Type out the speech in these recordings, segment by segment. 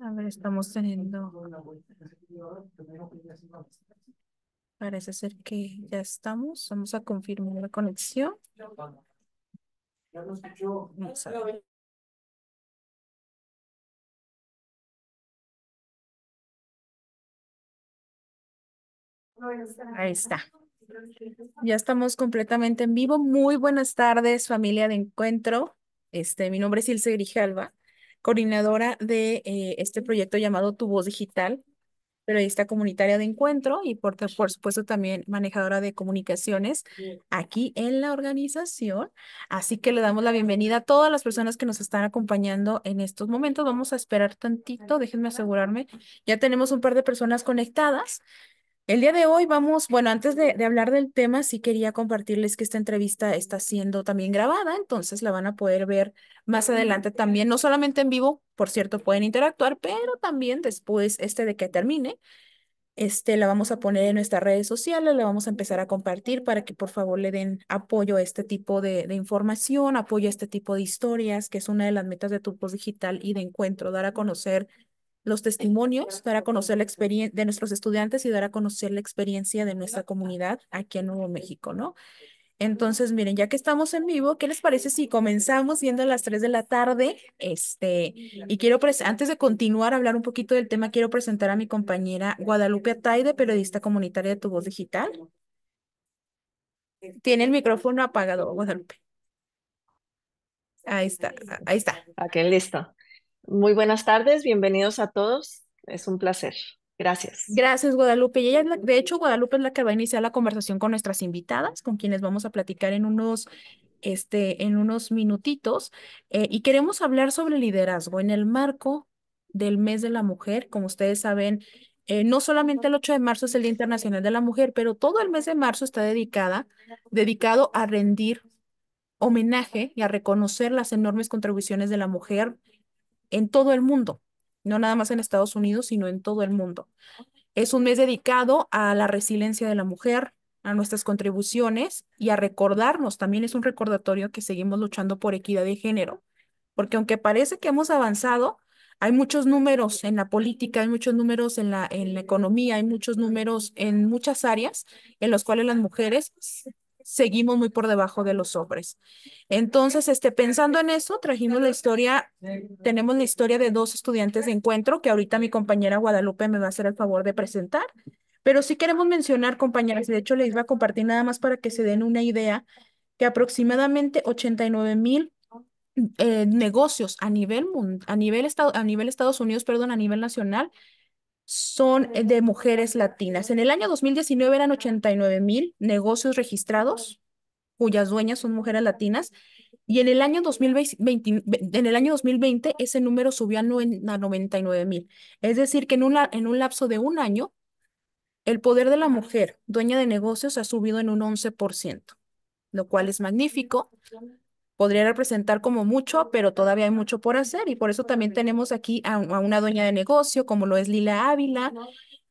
A ver, estamos teniendo. Parece ser que ya estamos. Vamos a confirmar la conexión. Ahí está. Ya estamos completamente en vivo. Muy buenas tardes, familia de encuentro. Este, mi nombre es Ilse Grijalva, coordinadora de eh, este proyecto llamado Tu Voz Digital, periodista comunitaria de encuentro y por, por supuesto también manejadora de comunicaciones aquí en la organización. Así que le damos la bienvenida a todas las personas que nos están acompañando en estos momentos. Vamos a esperar tantito, déjenme asegurarme. Ya tenemos un par de personas conectadas. El día de hoy vamos, bueno, antes de, hablar del tema, sí quería compartirles que esta entrevista está siendo también grabada, entonces la van a poder ver más adelante también, no solamente en vivo, por cierto, pueden interactuar, pero también después este de que termine, este la vamos a poner en nuestras redes sociales, la vamos a empezar a compartir para que por favor le den apoyo a este tipo de, de información, apoyo a este tipo de historias, que es una de las metas de tu digital y de encuentro, dar a conocer los testimonios, dar a conocer la experiencia de nuestros estudiantes y dar a conocer la experiencia de nuestra comunidad aquí en Nuevo México, ¿no? Entonces, miren, ya que estamos en vivo, ¿qué les parece si comenzamos viendo a las 3 de la tarde? Este, y quiero, antes de continuar a hablar un poquito del tema, quiero presentar a mi compañera Guadalupe Ataide, periodista comunitaria de Tu Voz Digital. Tiene el micrófono apagado, Guadalupe. Ahí está, ahí está. Ok, listo. Muy buenas tardes, bienvenidos a todos. Es un placer. Gracias. Gracias, Guadalupe. Y de hecho, Guadalupe es la que va a iniciar la conversación con nuestras invitadas, con quienes vamos a platicar en unos, este, en unos minutitos. Eh, y queremos hablar sobre liderazgo en el marco del mes de la mujer. Como ustedes saben, eh, no solamente el 8 de marzo es el Día Internacional de la Mujer, pero todo el mes de marzo está dedicada, dedicado a rendir homenaje y a reconocer las enormes contribuciones de la mujer en todo el mundo, no nada más en Estados Unidos, sino en todo el mundo. Es un mes dedicado a la resiliencia de la mujer, a nuestras contribuciones y a recordarnos. También es un recordatorio que seguimos luchando por equidad de género, porque aunque parece que hemos avanzado, hay muchos números en la política, hay muchos números en la, en la economía, hay muchos números en muchas áreas en los cuales las mujeres seguimos muy por debajo de los sobres. Entonces, este, pensando en eso, trajimos la historia, tenemos la historia de dos estudiantes de encuentro que ahorita mi compañera Guadalupe me va a hacer el favor de presentar. Pero sí queremos mencionar, compañeras, de hecho les iba a compartir nada más para que se den una idea, que aproximadamente 89 mil eh, negocios a nivel, a nivel, a nivel Estados Unidos, perdón, a nivel nacional, son eh, de mujeres latinas. En el año 2019 eran 89 mil negocios registrados cuyas dueñas son mujeres latinas y en el año 2020, en el año 2020 ese número subió a 99 mil. Es decir, que en, una, en un lapso de un año, el poder de la mujer dueña de negocios ha subido en un 11%, lo cual es magnífico podría representar como mucho, pero todavía hay mucho por hacer y por eso también tenemos aquí a, una dueña de negocio como lo es Lila Ávila.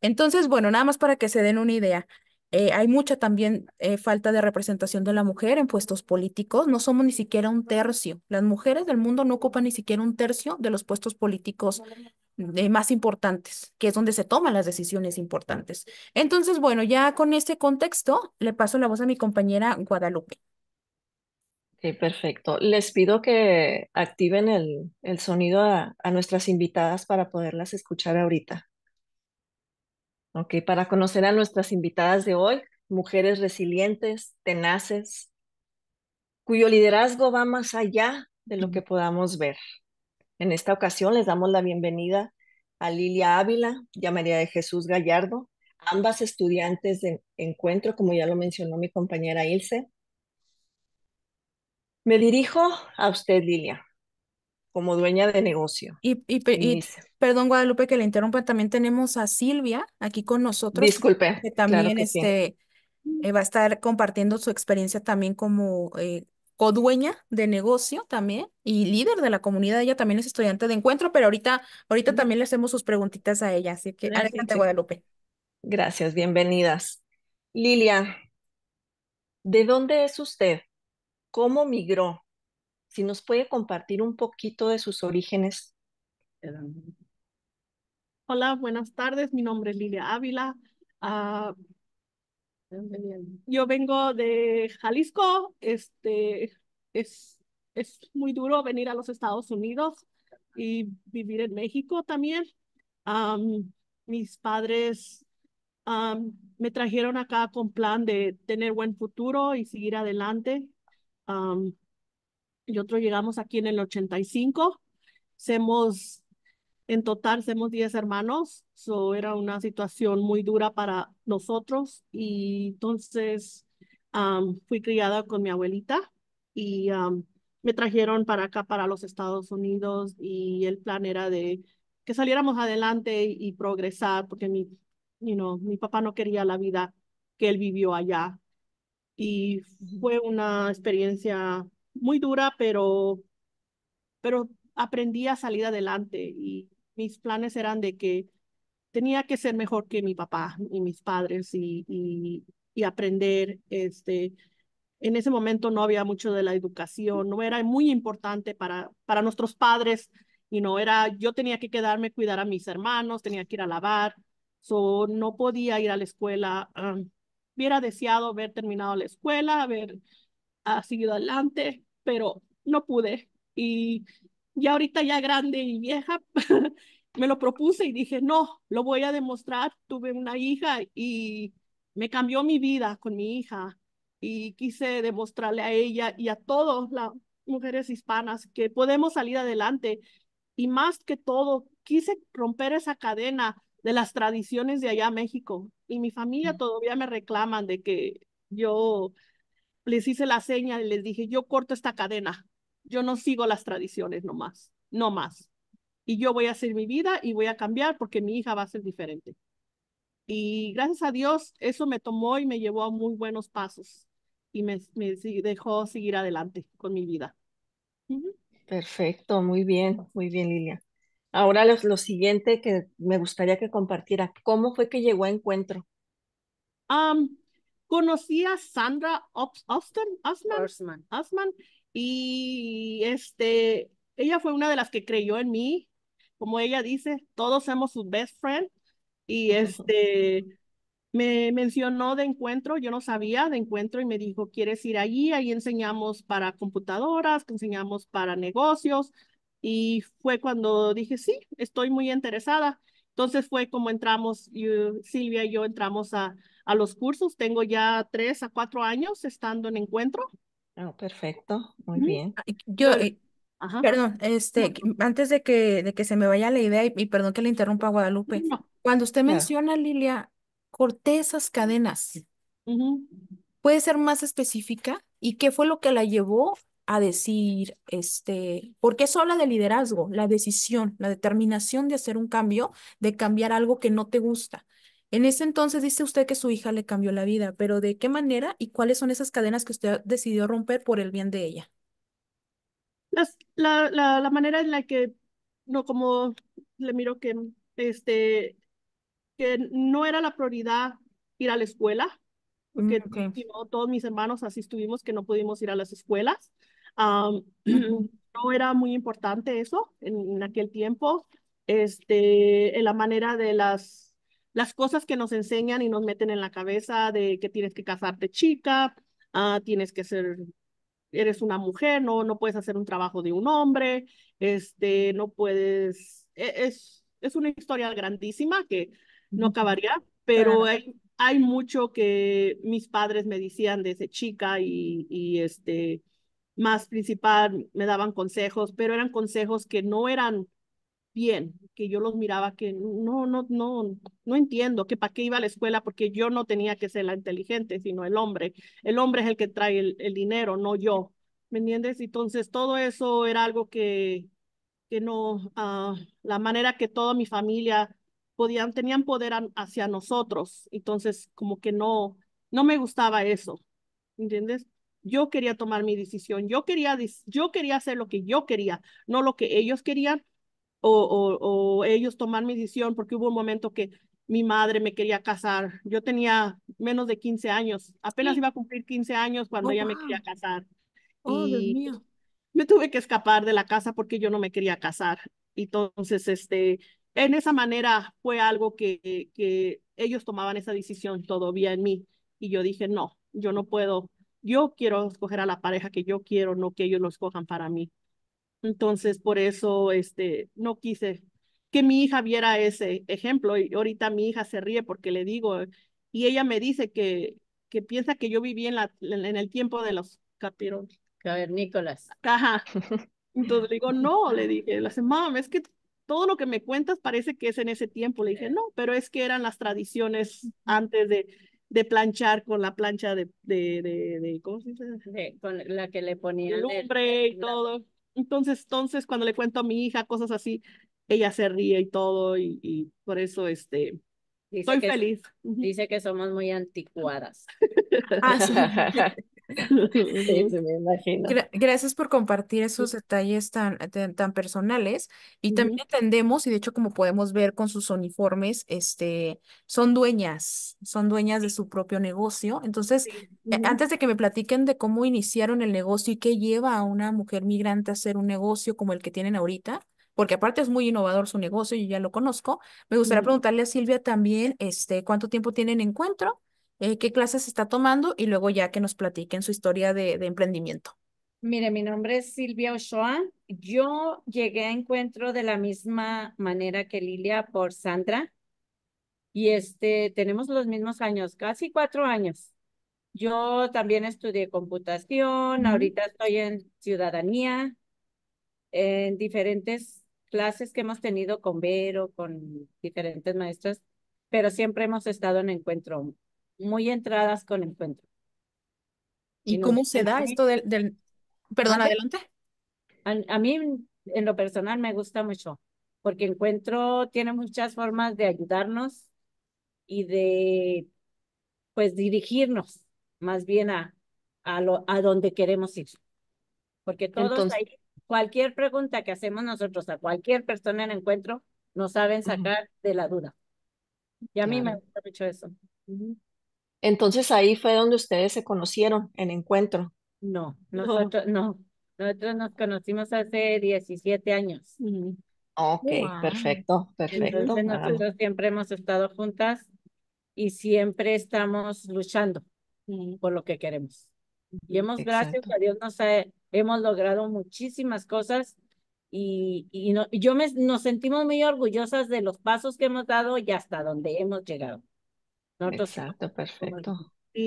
Entonces, bueno, nada más para que se den una idea. Eh, hay mucha también eh, falta de representación de la mujer en puestos políticos. No somos ni siquiera un tercio. Las mujeres del mundo no ocupan ni siquiera un tercio de los puestos políticos eh, más importantes, que es donde se toman las decisiones importantes. Entonces, bueno, ya con este contexto, le paso la voz a mi compañera Guadalupe perfecto. Les pido que activen el, sonido a, a, nuestras invitadas para poderlas escuchar ahorita. Ok, para conocer a nuestras invitadas de hoy, mujeres resilientes, tenaces, cuyo liderazgo va más allá de lo que podamos ver. En esta ocasión les damos la bienvenida a Lilia Ávila y a María de Jesús Gallardo, ambas estudiantes de encuentro, como ya lo mencionó mi compañera Ilse, me dirijo a usted, Lilia, como dueña de negocio. Y, perdón, Guadalupe, que le interrumpa, también tenemos a Silvia aquí con nosotros. Disculpe. Que también este, eh, va a estar compartiendo su experiencia también como eh, codueña de negocio también y líder de la comunidad. Ella también es estudiante de encuentro, pero ahorita, ahorita también le hacemos sus preguntitas a ella. Así que adelante, Guadalupe. Gracias, bienvenidas. Lilia, ¿de dónde es usted? cómo migró. Si nos puede compartir un poquito de sus orígenes. Hola, buenas tardes. Mi nombre es Lilia Ávila. Ah, yo vengo de Jalisco. Este, es, es muy duro venir a los Estados Unidos y vivir en México también. mis padres me trajeron acá con plan de tener buen futuro y seguir adelante y otro llegamos aquí en el 85. en total, somos 10 hermanos. So, era una situación muy dura para nosotros. Y entonces fui criada con mi abuelita y me trajeron para acá, para los Estados Unidos. Y el plan era de que saliéramos adelante y, progresar, porque mi, mi papá no quería la vida que él vivió allá y fue una experiencia muy dura, pero, pero aprendí a salir adelante y mis planes eran de que tenía que ser mejor que mi papá y mis padres y, y, aprender este, en ese momento no había mucho de la educación, no era muy importante para, para nuestros padres, y no era, yo tenía que quedarme, cuidar a mis hermanos, tenía que ir a lavar, so, no podía ir a la escuela, hubiera deseado haber terminado la escuela, haber ha ah, seguido adelante, pero no pude. Y ya ahorita ya grande y vieja, me lo propuse y dije, no, lo voy a demostrar. Tuve una hija y me cambió mi vida con mi hija y quise demostrarle a ella y a todas las mujeres hispanas que podemos salir adelante. Y más que todo, quise romper esa cadena de las tradiciones de allá a México. Y mi familia todavía me reclaman de que yo les hice la seña y les dije, yo corto esta cadena, yo no sigo las tradiciones nomás, no más. Y yo voy a hacer mi vida y voy a cambiar porque mi hija va a ser diferente. Y gracias a Dios, eso me tomó y me llevó a muy buenos pasos y me, me dejó seguir adelante con mi vida. Perfecto, muy bien, muy bien, Lilia. Ahora lo, lo siguiente que me gustaría que compartiera, ¿cómo fue que llegó a Encuentro? conocí a Sandra Osman, Asman y este, ella fue una de las que creyó en mí, como ella dice, todos somos sus best friend y este me mencionó de encuentro, yo no sabía de encuentro y me dijo, ¿quieres ir allí? Ahí enseñamos para computadoras, enseñamos para negocios, y fue cuando dije, sí, estoy muy interesada. Entonces fue como entramos, Silvia y yo entramos a, a los cursos. Tengo ya tres a cuatro años estando en encuentro. Ah, perfecto, muy bien. Yo, eh, perdón, este, antes de que, de que se me vaya la idea y, perdón que le interrumpa a Guadalupe, cuando usted menciona, Lilia, corté esas cadenas, ¿puede ser más específica? ¿Y qué fue lo que la llevó a decir, este, porque eso habla de liderazgo, la decisión, la determinación de hacer un cambio, de cambiar algo que no te gusta. En ese entonces dice usted que su hija le cambió la vida, pero ¿de qué manera y cuáles son esas cadenas que usted decidió romper por el bien de ella? la, manera en la que, no como le miro que, este, que no era la prioridad ir a la escuela, porque mm, todos mis hermanos así estuvimos que no pudimos ir a las escuelas. no era muy importante eso en, aquel tiempo, este, en la manera de las, las cosas que nos enseñan y nos meten en la cabeza de que tienes que casarte chica, ah tienes que ser, eres una mujer, no, no puedes hacer un trabajo de un hombre, este, no puedes, e, es, es una historia grandísima que no acabaría, pero hay, hay mucho que mis padres me decían desde chica y, y este, más principal, me daban consejos, pero eran consejos que no eran bien, que yo los miraba que no, no, no, no entiendo, que para qué iba a la escuela, porque yo no tenía que ser la inteligente, sino el hombre. El hombre es el que trae el, dinero, no yo. ¿Me entiendes? Entonces, todo eso era algo que, que no, ah, la manera que toda mi familia podían, tenían poder hacia nosotros. Entonces, como que no, no me gustaba eso. ¿Entiendes? Yo quería tomar mi decisión, yo quería, yo quería hacer lo que yo quería, no lo que ellos querían o, o, ellos tomar mi decisión, porque hubo un momento que mi madre me quería casar. Yo tenía menos de 15 años, apenas iba a cumplir 15 años cuando oh, ella me quería casar. Oh, y Dios Me tuve que escapar de la casa porque yo no me quería casar. Entonces, este, en esa manera fue algo que, que ellos tomaban esa decisión todavía en mí. Y yo dije, no, yo no puedo yo quiero escoger a la pareja que yo quiero, no que ellos lo escojan para mí. Entonces, por eso, este, no quise que mi hija viera ese ejemplo y ahorita mi hija se ríe porque le digo y ella me dice que, que piensa que yo viví en, la, en el tiempo de los capirones. Cavernícolas. Ajá. Entonces le digo, no, le dije, le dice, es que todo lo que me cuentas parece que es en ese tiempo. Le dije, eh. no, pero es que eran las tradiciones antes de, de planchar con la plancha de, de, de, ¿cómo se dice? con la que le ponía lumbre y todo. Entonces, entonces cuando le cuento a mi hija cosas así, ella se ríe y todo y, por eso este estoy feliz. Dice que somos muy anticuadas. ah, gracias por compartir esos detalles tan, tan, personales. Y también entendemos, y de hecho, como podemos ver con sus uniformes, este, son dueñas, son dueñas de su propio negocio. Entonces, eh, antes de que me platiquen de cómo iniciaron el negocio y qué lleva a una mujer migrante a hacer un negocio como el que tienen ahorita, porque aparte es muy innovador su negocio, yo ya lo conozco, me gustaría preguntarle a Silvia también, este, ¿cuánto tiempo tienen encuentro? Eh, qué clases está tomando y luego ya que nos platiquen su historia de, emprendimiento. Mire, mi nombre es Silvia Ochoa. Yo llegué a encuentro de la misma manera que Lilia por Sandra. Y este, tenemos los mismos años, casi cuatro años. Yo también estudié computación, ahorita estoy en ciudadanía, en diferentes clases que hemos tenido con Vero, con diferentes maestras, pero siempre hemos estado en encuentro muy entradas con encuentro. ¿Y, cómo se da esto del, del... perdón, adelante? A, mí, en lo personal, me gusta mucho, porque encuentro tiene muchas formas de ayudarnos y de, pues, dirigirnos más bien a, a, lo, a donde queremos ir. Porque todos ahí, cualquier pregunta que hacemos nosotros a cualquier persona en encuentro, nos saben sacar de la duda. Y a mí me gusta mucho eso. Entonces ahí fue donde ustedes se conocieron en encuentro. No, nosotros no. Nosotros nos conocimos hace 17 años. Ok, perfecto, perfecto. Entonces nosotros siempre hemos estado juntas y siempre estamos luchando por lo que queremos. Y hemos, gracias a Dios, nos hemos logrado muchísimas cosas y, y no, yo me, nos sentimos muy orgullosas de los pasos que hemos dado y hasta donde hemos llegado. Exacto, perfecto.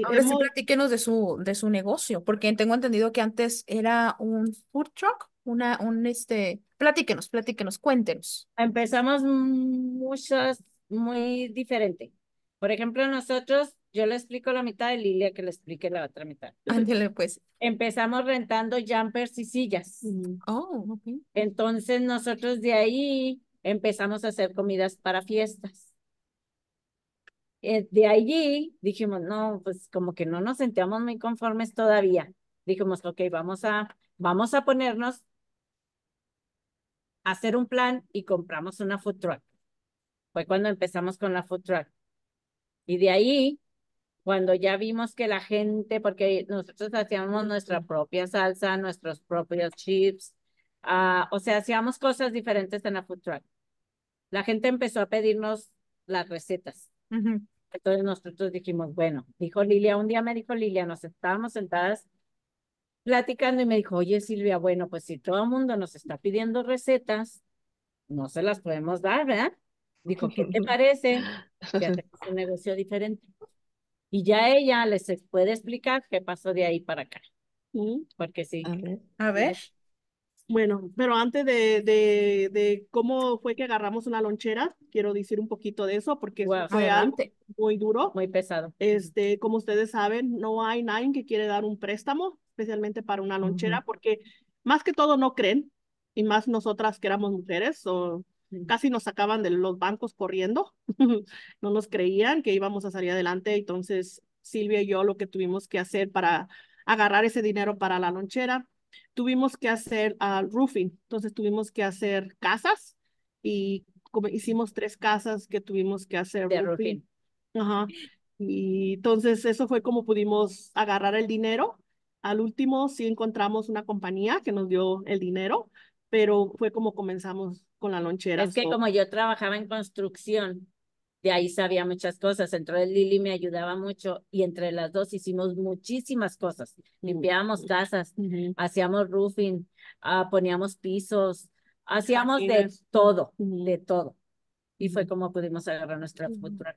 Ahora sí platíquenos de su, de su negocio, porque tengo entendido que antes era un food truck, una, un este, platíquenos, platíquenos, cuéntenos. Empezamos muchas, muy diferente. Por ejemplo, nosotros, yo le explico la mitad de Lilia que le explique la otra mitad. ándele pues. Empezamos rentando jumpers y sillas. Oh, Entonces nosotros de ahí empezamos a hacer comidas para fiestas. Eh, de allí dijimos, no, pues como que no nos sentíamos muy conformes todavía. Dijimos, ok, vamos a, vamos a ponernos a hacer un plan y compramos una food truck. Fue cuando empezamos con la food truck. Y de ahí, cuando ya vimos que la gente, porque nosotros hacíamos nuestra propia salsa, nuestros propios chips, ah, o sea, hacíamos cosas diferentes en la food truck. La gente empezó a pedirnos las recetas. Entonces nosotros dijimos, bueno, dijo Lilia, un día me dijo Lilia, nos estábamos sentadas platicando y me dijo, oye Silvia, bueno, pues si todo el mundo nos está pidiendo recetas, no se las podemos dar, ¿verdad? Dijo, ¿qué te parece? Que un negocio diferente. Y ya ella les puede explicar qué pasó de ahí para acá. Mm. Porque sí. A ver. Bueno, pero antes de, de, cómo fue que agarramos una lonchera, quiero decir un poquito de eso porque fue muy duro. Muy pesado. Este, como ustedes saben, no hay nadie que quiere dar un préstamo, especialmente para una lonchera, porque más que todo no creen, y más nosotras que éramos mujeres, o casi nos sacaban de los bancos corriendo, no nos creían que íbamos a salir adelante, entonces Silvia y yo lo que tuvimos que hacer para agarrar ese dinero para la lonchera tuvimos que hacer al ah, roofing, entonces tuvimos que hacer casas y como hicimos tres casas que tuvimos que hacer roofing. Y entonces eso fue como pudimos agarrar el dinero. Al último sí encontramos una compañía que nos dio el dinero, pero fue como comenzamos con la lonchera. Es que como yo trabajaba en construcción, de ahí sabía muchas cosas. Entonces Lili me ayudaba mucho y entre las dos hicimos muchísimas cosas. Limpiábamos casas, hacíamos roofing, ah, poníamos pisos, hacíamos de todo, de todo. Y fue como pudimos agarrar nuestra futura.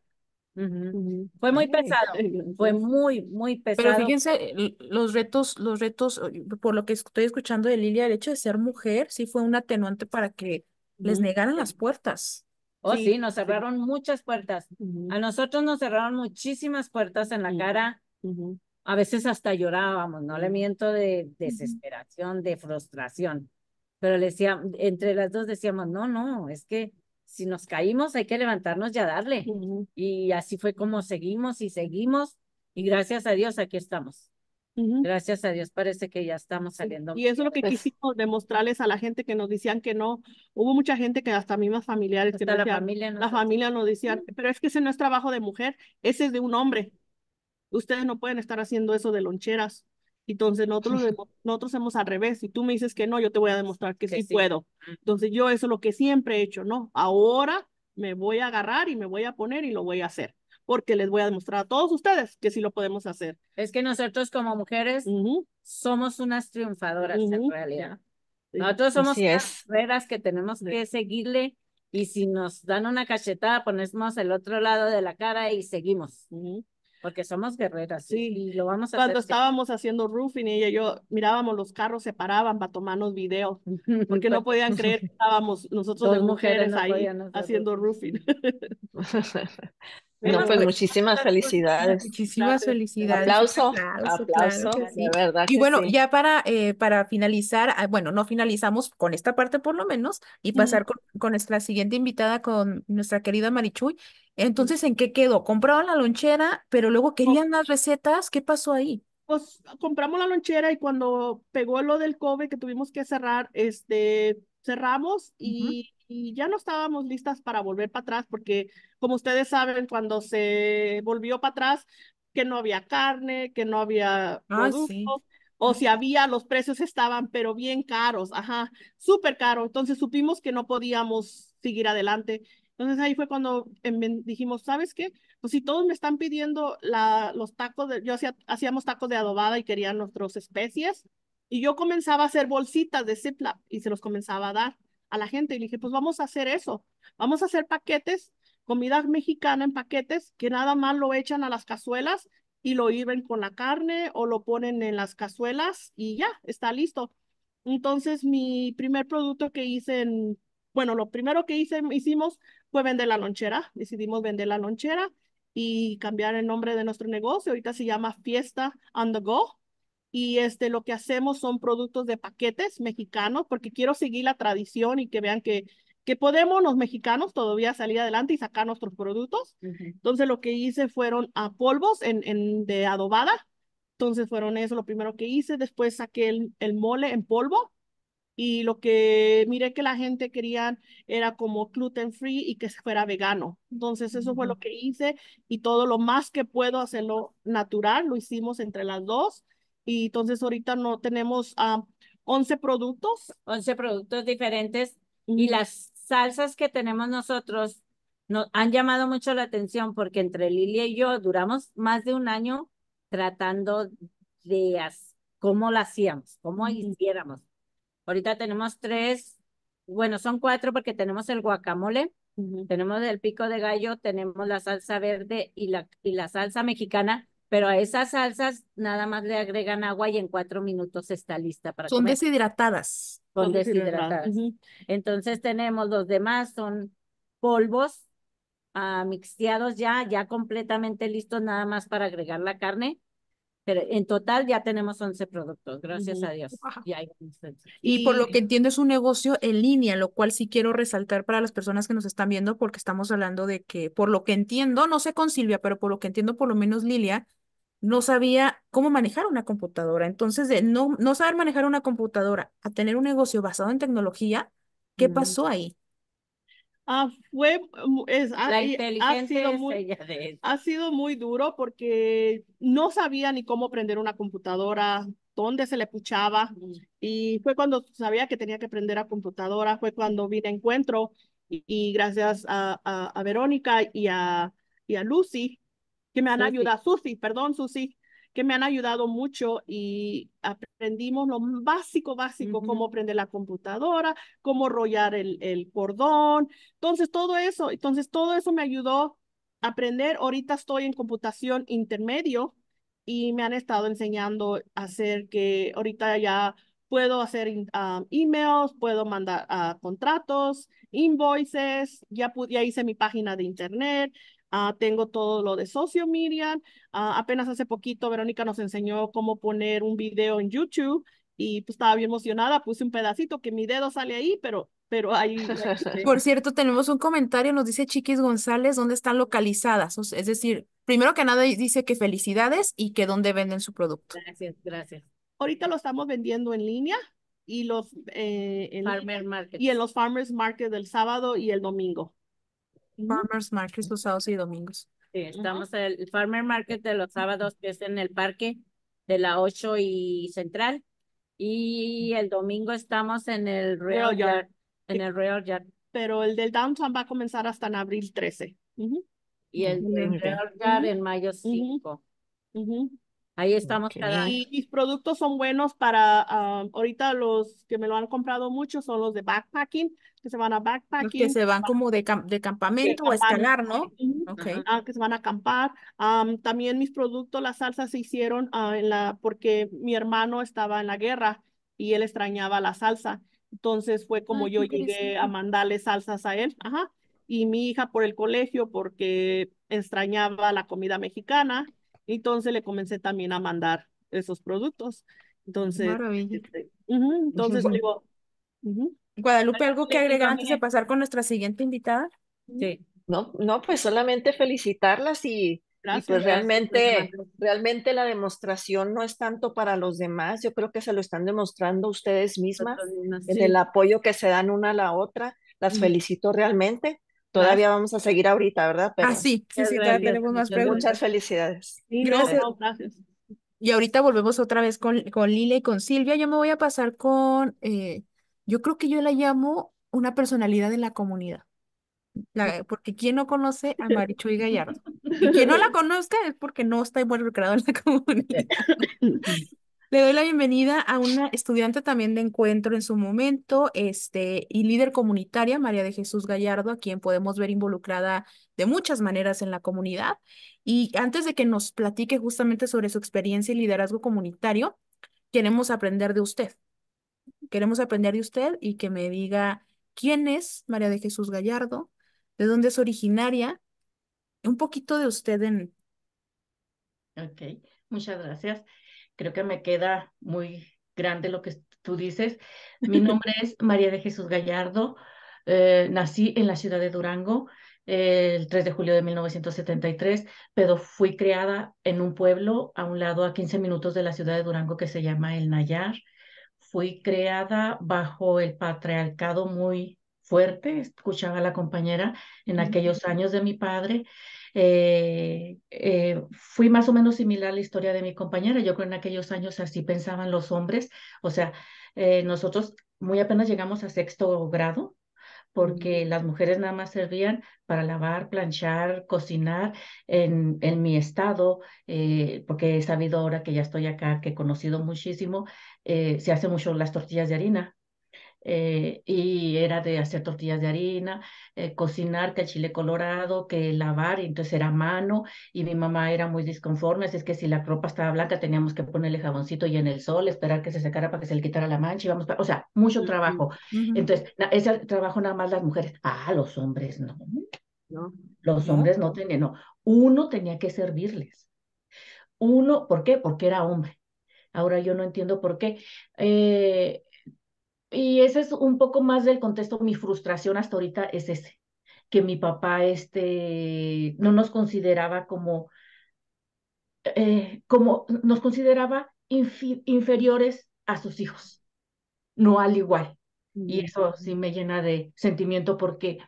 Fue muy pesado, fue muy, muy pesado. Pero fíjense, los retos, los retos, por lo que estoy escuchando de Lilia, el hecho de ser mujer sí fue un atenuante para que les negaran las puertas. Oh, sí, nos cerraron muchas puertas. A nosotros nos cerraron muchísimas puertas en la cara. A veces hasta llorábamos, no le miento de desesperación, de frustración. Pero le entre las dos decíamos, no, no, es que si nos caímos hay que levantarnos y darle. Y así fue como seguimos y seguimos. Y gracias a Dios aquí estamos. Gracias a Dios parece que ya estamos saliendo. Y eso es lo que pues quisimos demostrarles a la gente que nos decían que no. Hubo mucha gente que hasta mismas familiares, la, familia nos la decían, pero es que ese no es trabajo de mujer, ese es de un hombre. Ustedes no pueden estar haciendo eso de loncheras. Entonces nosotros, nosotros hemos al revés. Si tú me dices que no, yo te voy a demostrar que, sí, sí, puedo. Entonces yo eso es lo que siempre he hecho, ¿no? Ahora me voy a agarrar y me voy a poner y lo voy a hacer porque les voy a demostrar a todos ustedes que sí lo podemos hacer. Es que nosotros como mujeres somos unas triunfadoras en realidad. Nosotros somos guerreras que tenemos que seguirle y si nos dan una cachetada ponemos el otro lado de la cara y seguimos. Porque somos guerreras sí. y lo vamos a Cuando estábamos haciendo roofing, ella y yo mirábamos los carros, se paraban para tomarnos video porque no podían creer que estábamos nosotros de mujeres, ahí haciendo roofing. No, pues, pues muchísimas felicidades. Muchísimas felicidades. Aplauso, aplauso. De verdad y bueno, ya para, eh, para finalizar, ah, bueno, no finalizamos con esta parte por lo menos y pasar con, nuestra siguiente invitada, con nuestra querida Marichuy. Entonces, ¿en qué quedó? compraban la lonchera, pero luego oh. querían las recetas. ¿Qué pasó ahí? Pues compramos la lonchera y cuando pegó lo del COVID que tuvimos que cerrar, este, cerramos y y ya no estábamos listas para volver para atrás porque, como ustedes saben, cuando se volvió para atrás, que no había carne, que no había ah, productos, o si había, los precios estaban, pero bien caros, ajá, súper caro. Entonces supimos que no podíamos seguir adelante. Entonces ahí fue cuando dijimos, ¿sabes qué? Pues si todos me están pidiendo la, los tacos, de, yo hacíamos tacos de adobada y querían nuestras especies, y yo comenzaba a hacer bolsitas de Ziploc y se los comenzaba a dar a la gente y le dije, pues vamos a hacer eso, vamos a hacer paquetes, comida mexicana en paquetes que nada más lo echan a las cazuelas y lo hirven con la carne o lo ponen en las cazuelas y ya, está listo. Entonces, mi primer producto que hice bueno, lo primero que hice, hicimos fue vender la lonchera, decidimos vender la lonchera y cambiar el nombre de nuestro negocio, ahorita se llama Fiesta on the Go y este, lo que hacemos son productos de paquetes mexicanos, porque quiero seguir la tradición y que vean que, que podemos los mexicanos todavía salir adelante y sacar nuestros productos. Entonces lo que hice fueron a polvos en, en, de adobada. Entonces fueron eso lo primero que hice. Después saqué el, mole en polvo. Y lo que miré que la gente querían era como gluten free y que fuera vegano. Entonces eso fue lo que hice y todo lo más que puedo hacerlo natural, lo hicimos entre las dos. Y entonces ahorita no tenemos a ah, 11 productos. 11 productos diferentes. Y las salsas que tenemos nosotros nos han llamado mucho la atención porque entre Lilia y yo duramos más de un año tratando de cómo la hacíamos, cómo hiciéramos. Ahorita tenemos tres, bueno, son cuatro porque tenemos el guacamole, tenemos el pico de gallo, tenemos la salsa verde y la, y la salsa mexicana, pero a esas salsas nada más le agregan agua y en cuatro minutos está lista para son deshidratadas son deshidratadas entonces tenemos los demás son polvos uh, mixteados ya ya completamente listos nada más para agregar la carne pero en total ya tenemos 11 productos, gracias a Dios. y por lo que entiendo es un negocio en línea, lo cual sí quiero resaltar para las personas que nos están viendo, porque estamos hablando de que, por lo que entiendo, no sé con Silvia, pero por lo que entiendo, por lo menos Lilia, no sabía cómo manejar una computadora. Entonces, de no, no saber manejar una computadora a tener un negocio basado en tecnología, ¿qué pasó ahí? Ah, fue, ha, sido muy, duro porque no sabía ni cómo prender una computadora, dónde se le puchaba. Y fue cuando sabía que tenía que prender a computadora, fue cuando vine a encuentro y, gracias a, Verónica y y a Lucy, que me han ayudado, Susi, perdón, Susi, que me han ayudado mucho y aprendimos lo básico, básico, cómo prender la computadora, cómo rollar el, el cordón. Entonces, todo eso, entonces, todo eso me ayudó a aprender. Ahorita estoy en computación intermedio y me han estado enseñando a hacer que ahorita ya Puedo hacer ah, emails, puedo mandar ah, contratos, invoices, ya, ya hice mi página de internet, ah, tengo todo lo de socio media. apenas hace poquito Verónica nos enseñó cómo poner un video en YouTube y pues estaba bien emocionada, puse un pedacito que mi dedo sale ahí, pero pero ahí... Por cierto, tenemos un comentario, nos dice Chiquis González, ¿dónde están localizadas? Es decir, primero que nada dice que felicidades y que dónde venden su producto. Gracias, gracias. Ahorita lo estamos vendiendo en línea y los eh, en, market. y en los farmers market del sábado y el domingo. Farmers markets los sábados y domingos. Sí, estamos en el farmer market de los sábados que es en el parque de la 8 y central y el domingo estamos en el Real, Yard. en el Pero el del downtown va a comenzar hasta en abril 13. Y el Real Yard en mayo 5. Ahí estamos Y mis productos son buenos para, ah, ahorita los que me lo han comprado mucho son los de backpacking, que se van a backpacking. que se van como de, de campamento o escalar, ¿no? okay. que se van a acampar. también mis productos, las salsas se hicieron ah, en la, porque mi hermano estaba en la guerra y él extrañaba la salsa. Entonces fue como ah, yo llegué a mandarle salsas a él. Ajá. Y mi hija por el colegio porque extrañaba la comida mexicana entonces le comencé también a mandar esos productos. Entonces, este, entonces digo, Guadalupe, ¿algo que agregar antes de pasar con nuestra siguiente invitada? Sí. No, no, pues solamente felicitarlas y, pues realmente, realmente la demostración no es tanto para los demás, yo creo que se lo están demostrando ustedes mismas, en el apoyo que se dan una a la otra, las felicito realmente Todavía vamos a seguir ahorita, ¿verdad? ah, sí, sí, sí, todavía tenemos más preguntas. Muchas felicidades. gracias. Y ahorita volvemos otra vez con, con Lila y con Silvia. Yo me voy a pasar con, eh, yo creo que yo la llamo una personalidad de la comunidad. porque ¿quién no conoce a Marichuy Gallardo. Y quien no la conozca es porque no está involucrado en la comunidad. Le doy la bienvenida a una estudiante también de encuentro en su momento, este, y líder comunitaria, María de Jesús Gallardo, a quien podemos ver involucrada de muchas maneras en la comunidad. Y antes de que nos platique justamente sobre su experiencia y liderazgo comunitario, queremos aprender de usted. Queremos aprender de usted y que me diga quién es María de Jesús Gallardo, de dónde es originaria, un poquito de usted en... Ok, muchas gracias creo que me queda muy grande lo que tú dices. Mi nombre es María de Jesús Gallardo. Eh, nací en la ciudad de Durango eh, el 3 de julio de 1973, pero fui creada en un pueblo a un lado a 15 minutos de la ciudad de Durango que se llama El Nayar. Fui creada bajo el patriarcado muy fuerte, escuchaba la compañera en aquellos años de mi padre, eh, eh, fui más o menos similar a la historia de mi compañera. Yo creo que en aquellos años así pensaban los hombres. O sea, eh, nosotros muy apenas llegamos a sexto grado porque las mujeres nada más servían para lavar, planchar, cocinar en, en mi estado, porque he sabido ahora que ya estoy acá, que he conocido muchísimo, se hacen mucho las tortillas de harina, eh, y era de hacer tortillas de harina, eh, cocinar, que el chile colorado, que lavar, entonces era mano y mi mamá era muy disconforme, así es que si la ropa estaba blanca teníamos que ponerle jaboncito y en el sol, esperar que se secara para que se le quitara la mancha y vamos, o sea, mucho trabajo. Entonces, ese trabajo nada más las mujeres, ah, los hombres no. No, los hombres no, no tenían, no. Uno tenía que servirles. Uno, ¿por qué? Porque era hombre. Ahora yo no entiendo por qué. Eh, y ese es un poco más del contexto, mi frustración hasta ahorita es ese, que mi papá este, no nos consideraba como, eh, como nos consideraba inferiores a sus hijos, no al igual. Y eso sí me llena de sentimiento porque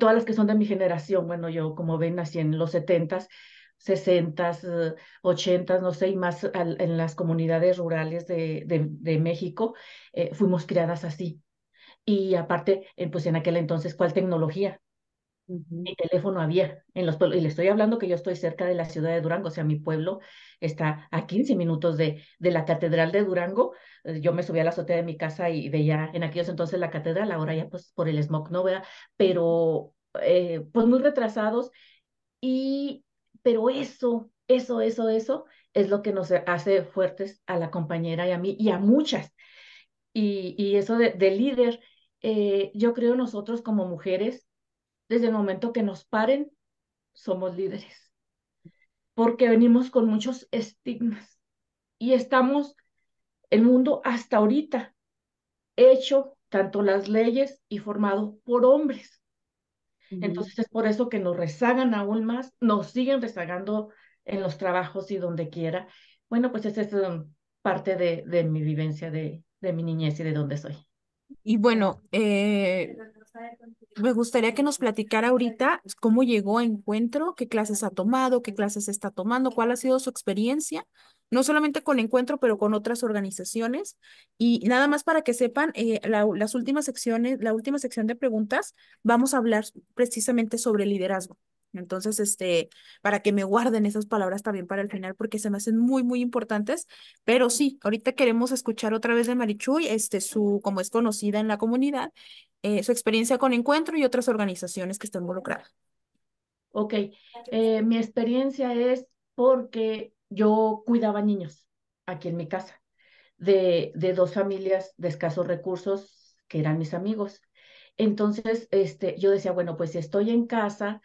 todas las que son de mi generación, bueno, yo como ven nací en los setentas, sesentas, eh, ochentas, no sé, y más en las comunidades rurales de, de, México, eh, fuimos criadas así. Y aparte, eh, pues en aquel entonces, ¿cuál tecnología? Mi teléfono había en los pueblos, y le estoy hablando que yo estoy cerca de la ciudad de Durango, o sea, mi pueblo está a 15 minutos de, de la Catedral de Durango. Yo me subí a la azotea de mi casa y veía en aquellos entonces la catedral, ahora ya pues por el smog no vea, pero pues muy retrasados. Y pero eso, eso, eso, eso es lo que nos hace fuertes a la compañera y a mí y a muchas. Y, eso de, líder, eh, yo creo nosotros como mujeres, desde el momento que nos paren, somos líderes, porque venimos con muchos estigmas y estamos, el mundo hasta ahorita, hecho tanto las leyes y formado por hombres. Entonces es por eso que nos rezagan aún más, nos siguen rezagando en los trabajos y donde quiera. Bueno, pues esa es um, parte de, de, mi vivencia, de, de mi niñez y de donde soy. Y bueno, eh, me gustaría que nos platicara ahorita cómo llegó a Encuentro, qué clases ha tomado, qué clases está tomando, cuál ha sido su experiencia no solamente con Encuentro, pero con otras organizaciones. Y nada más para que sepan, eh, las últimas secciones, la última sección de preguntas, vamos a hablar precisamente sobre liderazgo. Entonces, este, para que me guarden esas palabras también para el final, porque se me hacen muy, muy importantes. Pero sí, ahorita queremos escuchar otra vez de Marichuy, este, su, como es conocida en la comunidad, eh, su experiencia con Encuentro y otras organizaciones que están involucradas. Ok, eh, mi experiencia es porque yo cuidaba niños aquí en mi casa, de, dos familias de escasos recursos que eran mis amigos. Entonces, este, yo decía, bueno, pues si estoy en casa,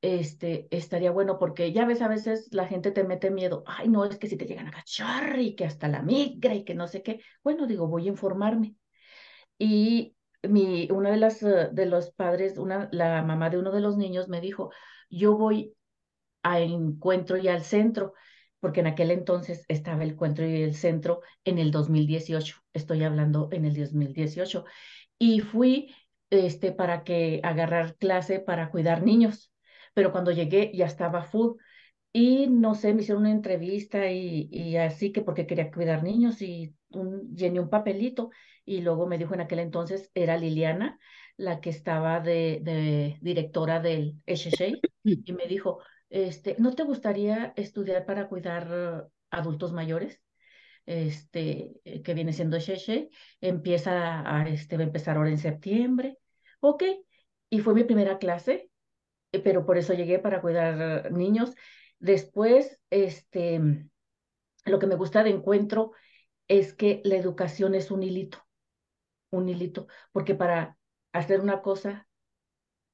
este, estaría bueno, porque ya ves, a veces la gente te mete miedo, ay, no, es que si te llegan a cachar y que hasta la migra y que no sé qué, bueno, digo, voy a informarme. Y mi, una de las, eh, de los padres, una, la mamá de uno de los niños me dijo, yo voy a encuentro y al centro, porque en aquel entonces estaba el cuento y el centro en el 2018, estoy hablando en el 2018, y fui este, para que agarrar clase para cuidar niños, pero cuando llegué ya estaba full. Y no sé, me hicieron una entrevista y, así que porque quería cuidar niños y un, llené un papelito y luego me dijo en aquel entonces era Liliana la que estaba de, directora del SHA, y me dijo, este, ¿no te gustaría estudiar para cuidar adultos mayores? Este, eh, que viene siendo She. empieza a, este, empezar ahora en septiembre. Ok, y fue mi primera clase, eh, pero por eso llegué para cuidar niños. Después, este, lo que me gusta de encuentro es que la educación es un hilito, un hilito, porque para hacer una cosa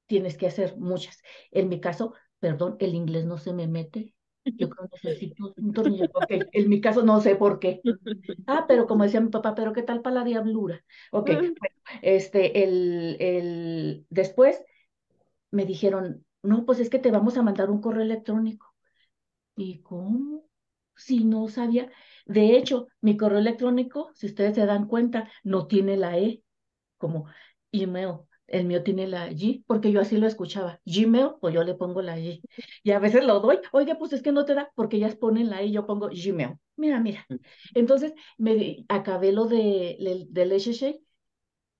tienes que hacer muchas. En mi caso, perdón, el inglés no se me mete. Yo creo que necesito un Ok, en mi caso no sé por qué. Ah, pero como decía mi papá, pero qué tal para la diablura. Ok, ah. este, el, el, después me dijeron, no, pues es que te vamos a mandar un correo electrónico. ¿Y cómo? Si no sabía. De hecho, mi correo electrónico, si ustedes se dan cuenta, no tiene la E, como email el mío tiene la G, porque yo así lo escuchaba. Gmail, pues yo le pongo la G. Y a veces lo doy, oiga, pues es que no te da, porque ellas ponen la e y yo pongo Gmail. Mira, mira. Mm. Entonces, me acabé lo de, de, de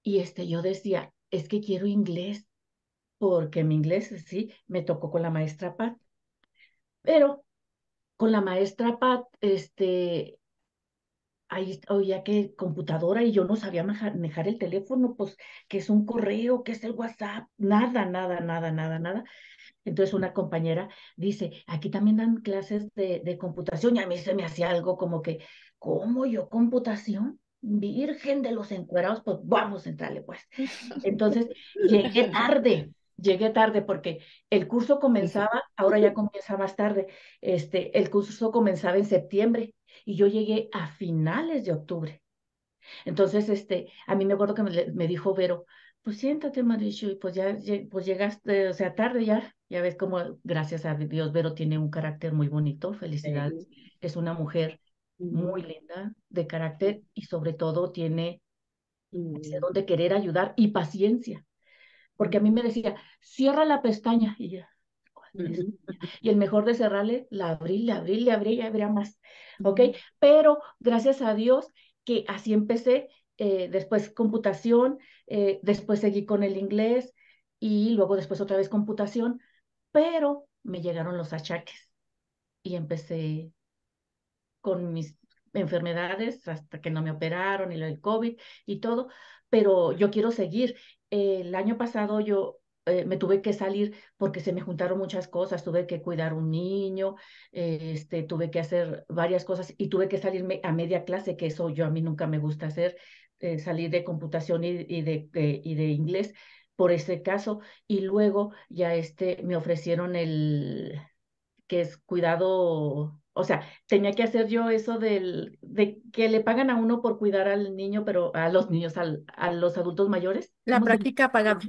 y este, yo decía, es que quiero inglés, porque mi inglés, sí, me tocó con la maestra Pat. Pero con la maestra Pat, este, ahí ya que computadora y yo no sabía manejar el teléfono, pues ¿qué es un correo, ¿Qué es el WhatsApp, nada, nada, nada, nada, nada. Entonces una compañera dice, aquí también dan clases de, de computación y a mí se me hacía algo como que, ¿cómo yo computación? Virgen de los encuerados, pues vamos a entrarle pues. Entonces llegué tarde, llegué tarde porque el curso comenzaba, ahora ya comienza más tarde, este, el curso comenzaba en septiembre y yo llegué a finales de octubre. Entonces, este, a mí me acuerdo que me, me dijo Vero, pues siéntate, Marishu, y pues ya pues llegaste, o sea, tarde ya, ya ves cómo, gracias a Dios, Vero tiene un carácter muy bonito, felicidades, es una mujer muy linda de carácter y sobre todo tiene mm. de donde querer ayudar y paciencia, porque a mí me decía, cierra la pestaña, y ya, y el mejor de cerrarle, la abrí, la abrí, la abrí, ya habría más. ¿Ok? Pero gracias a Dios que así empecé. Eh, después computación, eh, después seguí con el inglés y luego después otra vez computación. Pero me llegaron los achaques y empecé con mis enfermedades hasta que no me operaron y lo del COVID y todo, pero yo quiero seguir. El año pasado yo eh, me tuve que salir porque se me juntaron muchas cosas, tuve que cuidar un niño, eh, este, tuve que hacer varias cosas y tuve que salirme a media clase, que eso yo a mí nunca me gusta hacer, eh, salir de computación y, de, y de inglés por ese caso. Y luego ya este, me ofrecieron el, que es cuidado o sea, tenía que hacer yo eso del, de que le pagan a uno por cuidar al niño, pero a los niños, al, a los adultos mayores. La práctica pagada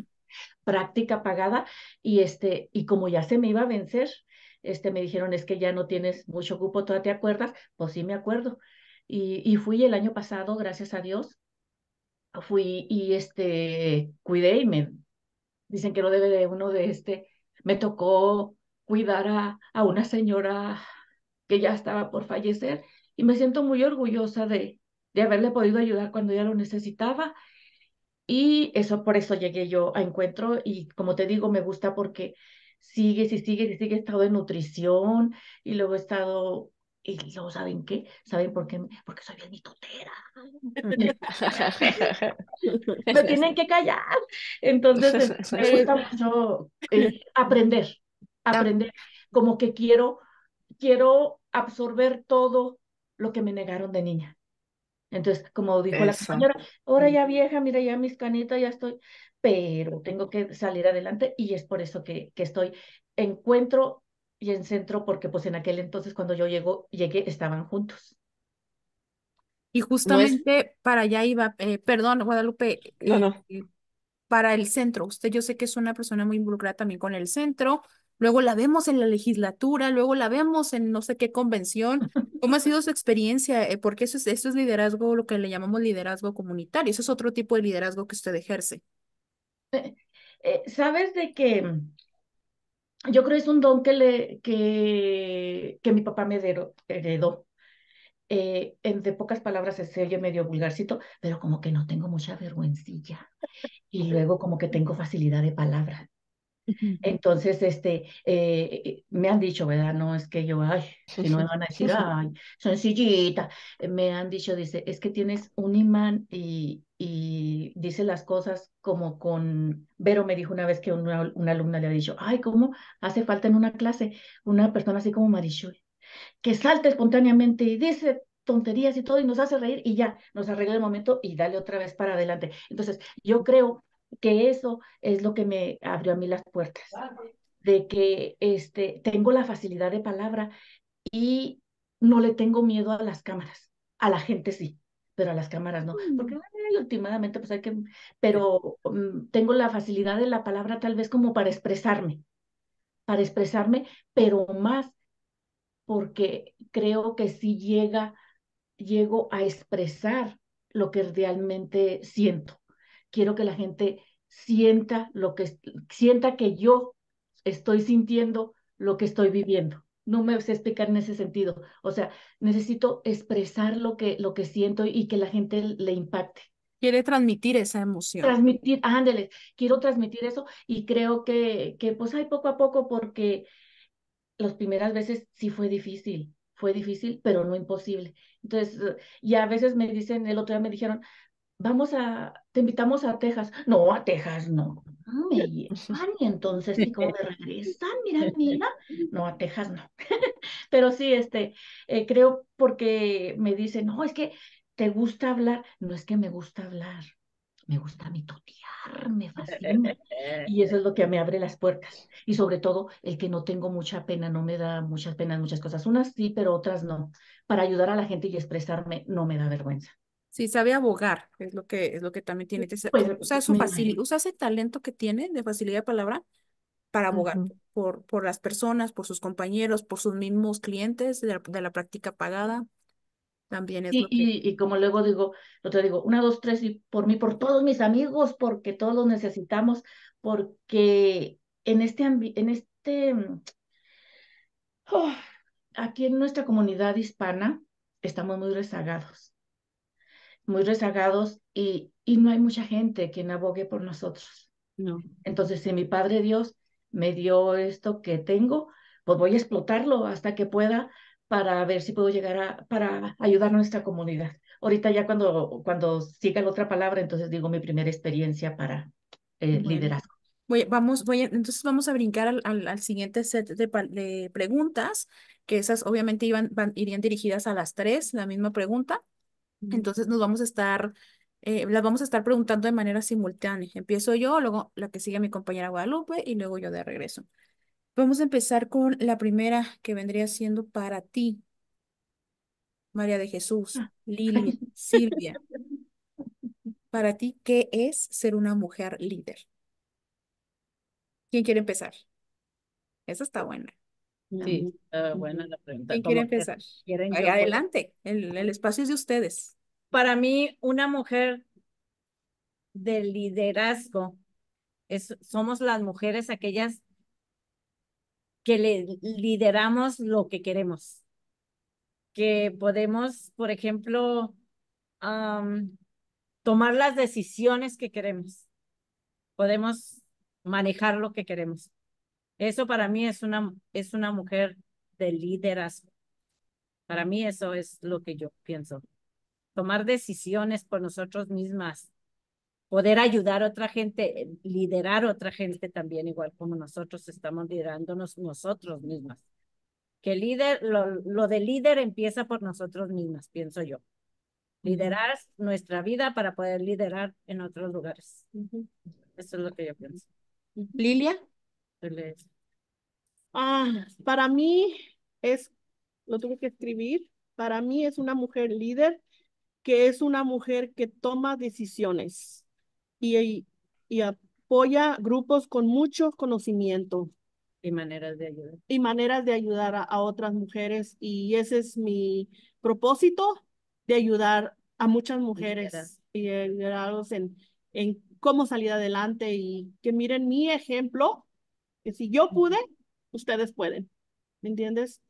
práctica pagada y, este, y como ya se me iba a vencer, este, me dijeron, es que ya no tienes mucho cupo, ¿todavía te acuerdas? Pues sí me acuerdo. Y, fui el año pasado, gracias a Dios, fui y este, cuidé y me dicen que no debe de uno de este, me tocó cuidar a, una señora que ya estaba por fallecer y me siento muy orgullosa de, de haberle podido ayudar cuando ya lo necesitaba y eso, por eso llegué yo a Encuentro y como te digo, me gusta porque sigue y sigues y sigues, estado en nutrición y luego he estado, y luego saben qué, saben por qué, porque soy bien mitotera. me tienen que callar. Entonces me gusta mucho aprender, ah. aprender, como que quiero, quiero absorber todo lo que me negaron de niña. Entonces, como dijo la señora, ahora ya vieja, mira ya mis canitas, ya estoy, pero tengo que salir adelante y es por eso que, que estoy encuentro y en centro, porque pues en aquel entonces cuando yo llego, llegué, estaban juntos. Y justamente para allá iba, eh, perdón, Guadalupe, eh, eh, para el centro, usted yo sé que es una persona muy involucrada también con el centro, luego la vemos en la legislatura, luego la vemos en no sé qué convención. ¿Cómo ha sido su experiencia? Eh, porque eso es, esto es liderazgo, lo que le llamamos liderazgo comunitario, eso es otro tipo de liderazgo que usted ejerce. Eh, eh, Sabes de que mm, yo creo que es un don que, le, que, que mi papá me heredó. Eh, en, de pocas palabras es serio, medio vulgarcito, pero como que no tengo mucha vergüencilla. Y luego como que tengo facilidad de palabra. Entonces, este, eh, me han dicho, ¿verdad? No es que yo, ay, si no me van a decir, ay, sencillita. Eh, me han dicho, dice, es que tienes un imán y, y dice las cosas como con, Vero me dijo una vez que una, una alumna le ha dicho, ay, ¿cómo hace falta en una clase una persona así como Marichuy? Que salta espontáneamente y dice tonterías y todo y nos hace reír y ya, nos arregla el momento y dale otra vez para adelante. Entonces, yo creo que eso es lo que me abrió a mí las puertas, de que este, tengo la facilidad de palabra y no le tengo miedo a las cámaras, a la gente sí, pero a las cámaras no, mm. porque últimamente pues hay que, pero mm, tengo la facilidad de la palabra tal vez como para expresarme, para expresarme, pero más porque creo que sí llega, llego a expresar lo que realmente siento quiero que la gente sienta lo que sienta que yo estoy sintiendo lo que estoy viviendo. No me sé explicar en ese sentido. O sea, necesito expresar lo que, lo que siento y que la gente le impacte. Quiere transmitir esa emoción. Transmitir, ándale, quiero transmitir eso y creo que, que pues hay poco a poco porque las primeras veces sí fue difícil, fue difícil, pero no imposible. Entonces, y a veces me dicen, el otro día me dijeron, vamos a, te invitamos a Texas. No, a Texas no. Ay, y entonces y como me regresan, mira, mira. No, a Texas no. Pero sí, este, eh, creo porque me dicen, no, es que te gusta hablar. No es que me gusta hablar, me gusta mitotear, me fascina. Y eso es lo que me abre las puertas. Y sobre todo, el que no tengo mucha pena, no me da muchas penas, muchas cosas. Unas sí, pero otras no. Para ayudar a la gente y expresarme, no me da vergüenza. Sí, sabe abogar, es lo que, es lo que también tiene pues, usa, pues, su usa ese talento que tiene de facilidad de palabra para abogar por, por las personas, por sus compañeros, por sus mismos clientes de la, práctica pagada. También es. Y, y, como luego digo, lo te digo, una, dos, tres, y por mí, por todos mis amigos, porque todos los necesitamos, porque en este en este mm, oh, aquí en nuestra comunidad hispana estamos muy rezagados muy rezagados y, y no hay mucha gente quien abogue por nosotros. No. Entonces, si mi Padre Dios me dio esto que tengo, pues voy a explotarlo hasta que pueda para ver si puedo llegar a, para ayudar a nuestra comunidad. Ahorita ya cuando, cuando siga la otra palabra, entonces digo mi primera experiencia para eh, liderazgo. vamos, voy entonces vamos a brincar al, siguiente set de, preguntas, que esas obviamente iban, irían dirigidas a las tres, la misma pregunta. Entonces nos vamos a estar, eh, las vamos a estar preguntando de manera simultánea. Empiezo yo, luego la que sigue mi compañera Guadalupe y luego yo de regreso. Vamos a empezar con la primera que vendría siendo para ti. María de Jesús, ah. Lili, Silvia. Para ti, ¿qué es ser una mujer líder? ¿Quién quiere empezar? Esa está buena. Sí, buena la pregunta. ¿Quién quiere empezar? adelante, el, el espacio es de ustedes. Para mí, una mujer de liderazgo, es, somos las mujeres aquellas que le, lideramos lo que queremos, que podemos, por ejemplo, tomar las decisiones que queremos, podemos manejar lo que queremos. Eso para mí es una, es una mujer de liderazgo. Para mí eso es lo que yo pienso. Tomar decisiones por nosotros mismas, poder ayudar a otra gente, liderar a otra gente también, igual como nosotros estamos liderándonos nosotros mismas. Que líder, lo, de líder empieza por nosotros mismas, pienso yo. Liderar nuestra vida para poder liderar en otros lugares. Eso es lo que yo pienso. Lilia. Ah, para mí es, lo tuve que escribir, para mí es una mujer líder que es una mujer que toma decisiones y, y, apoya grupos con mucho conocimiento. Y maneras de ayudar. Y maneras de ayudar a, otras mujeres. Y ese es mi propósito, de ayudar a muchas mujeres y ayudarlos en, en cómo salir adelante y que miren mi ejemplo que si yo pude, ustedes pueden. ¿Me entiendes?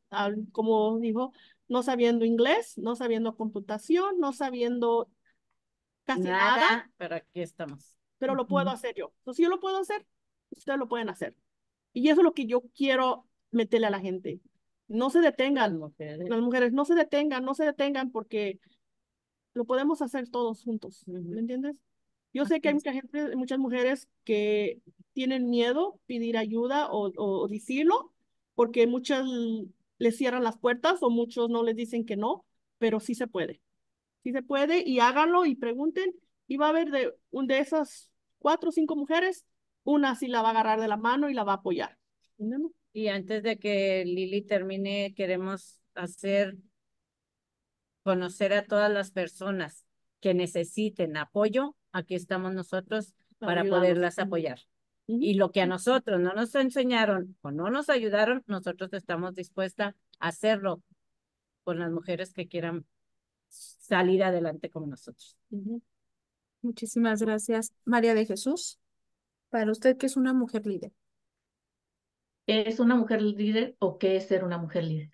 Como dijo, no sabiendo inglés, no sabiendo computación, no sabiendo casi nada. para pero aquí estamos. Pero lo puedo hacer yo. Entonces, si yo lo puedo hacer, ustedes lo pueden hacer. Y eso es lo que yo quiero meterle a la gente. No se detengan. las mujeres no se detengan, no se detengan porque lo podemos hacer todos juntos. ¿Me entiendes? Yo sé que hay mucha gente, muchas mujeres que tienen miedo pedir ayuda o, decirlo, porque muchas les cierran las puertas o muchos no les dicen que no, pero sí se puede. Sí se puede y háganlo y pregunten. Y va a haber de, de esas cuatro o cinco mujeres, una sí la va a agarrar de la mano y la va a apoyar. Y antes de que Lili termine, queremos hacer conocer a todas las personas que necesiten apoyo aquí estamos nosotros para poderlas apoyar. Y lo que a nosotros no nos enseñaron o no nos ayudaron, nosotros estamos dispuestas a hacerlo con las mujeres que quieran salir adelante como nosotros. Muchísimas gracias. María de Jesús, para usted, ¿qué es una mujer líder? es una mujer líder o qué es ser una mujer líder?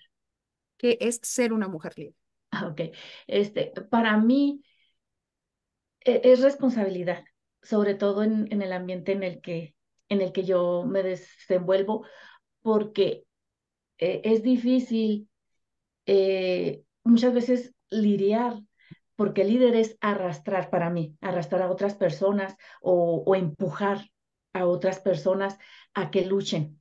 ¿Qué es ser una mujer líder? Ah, ok, este, para mí e-, es responsabilidad, sobre todo en, el ambiente en el, que, en el que yo me desenvuelvo, porque eh, es difícil eh, muchas veces lidiar, porque líder es arrastrar para mí, arrastrar a otras personas o, empujar a otras personas a que luchen,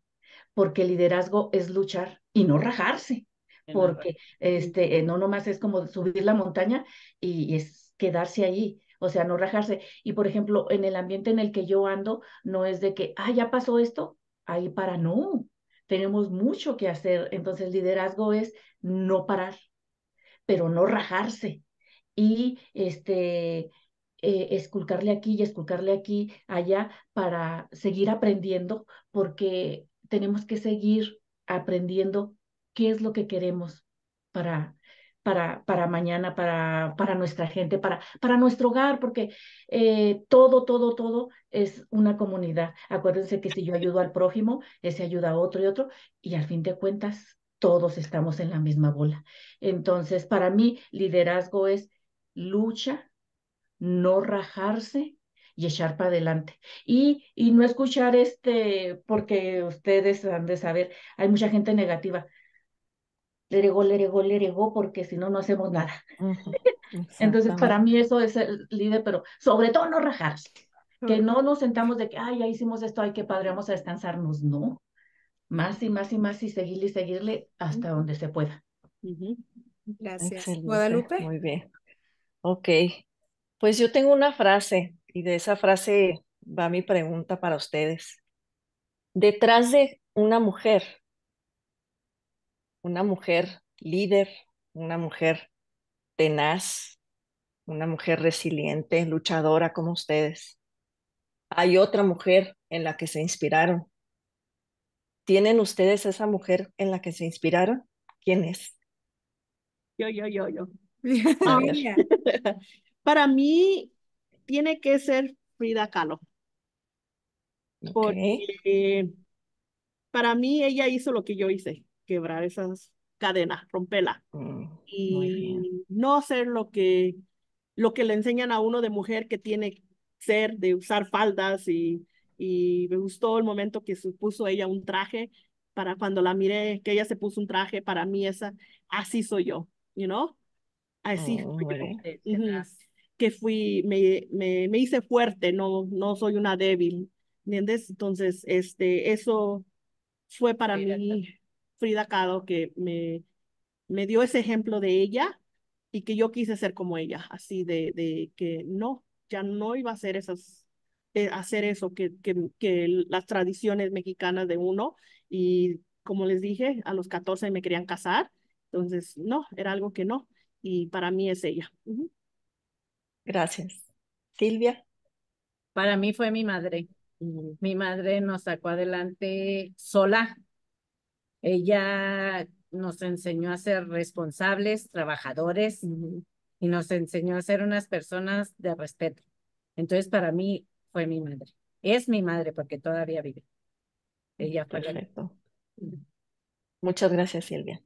porque liderazgo es luchar y no rajarse, porque este, eh, no nomás es como subir la montaña y, y es quedarse ahí o sea, no rajarse. Y por ejemplo, en el ambiente en el que yo ando, no es de que, ah, ya pasó esto, ahí para no. Tenemos mucho que hacer. Entonces, liderazgo es no parar, pero no rajarse. Y este, eh, esculcarle aquí y esculcarle aquí, allá, para seguir aprendiendo, porque tenemos que seguir aprendiendo qué es lo que queremos para para, mañana, para, para nuestra gente, para, para nuestro hogar, porque eh, todo, todo, todo es una comunidad. Acuérdense que si yo ayudo al prójimo, ese ayuda a otro y otro, y al fin de cuentas, todos estamos en la misma bola. Entonces, para mí, liderazgo es lucha, no rajarse y echar para adelante. Y, y no escuchar este, porque ustedes han de saber, hay mucha gente negativa regó, le regó porque si no, no hacemos nada. Entonces, para mí eso es el líder, pero sobre todo no rajarse. Que no nos sentamos de que, ay, ya hicimos esto, hay que padre, a descansarnos. No. Más y más y más y seguirle y seguirle hasta donde se pueda. Gracias. Guadalupe. Muy bien. Ok. Pues yo tengo una frase y de esa frase va mi pregunta para ustedes. Detrás de una mujer una mujer líder, una mujer tenaz, una mujer resiliente, luchadora como ustedes. Hay otra mujer en la que se inspiraron. ¿Tienen ustedes esa mujer en la que se inspiraron? ¿Quién es? Yo, yo, yo, yo. Ah, para mí tiene que ser Frida Kahlo. Porque eh, para mí ella hizo lo que yo hice quebrar esas cadenas, romperla. Mm, y no hacer lo que, lo que le enseñan a uno de mujer que tiene ser, de usar faldas y, y me gustó el momento que se puso ella un traje para cuando la miré, que ella se puso un traje, para mí esa, así soy yo, you know? Así mm, que fui, me, me, hice fuerte, no, no soy una débil, ¿entiendes? Entonces, este, eso fue para mí Frida Kahlo que me, me dio ese ejemplo de ella y que yo quise ser como ella, así de, de que no, ya no iba a hacer esas eh, hacer eso que, que, las tradiciones mexicanas de uno y como les dije, a los 14 me querían casar, entonces no, era algo que no y para mí es ella. Gracias. Silvia. Para mí fue mi madre. Mm. Mi madre nos sacó adelante sola, ella nos enseñó a ser responsables, trabajadores y nos enseñó a ser unas personas de respeto. Entonces, para mí fue mi madre. Es mi madre porque todavía vive. Ella fue. Perfecto. Muchas gracias, Silvia.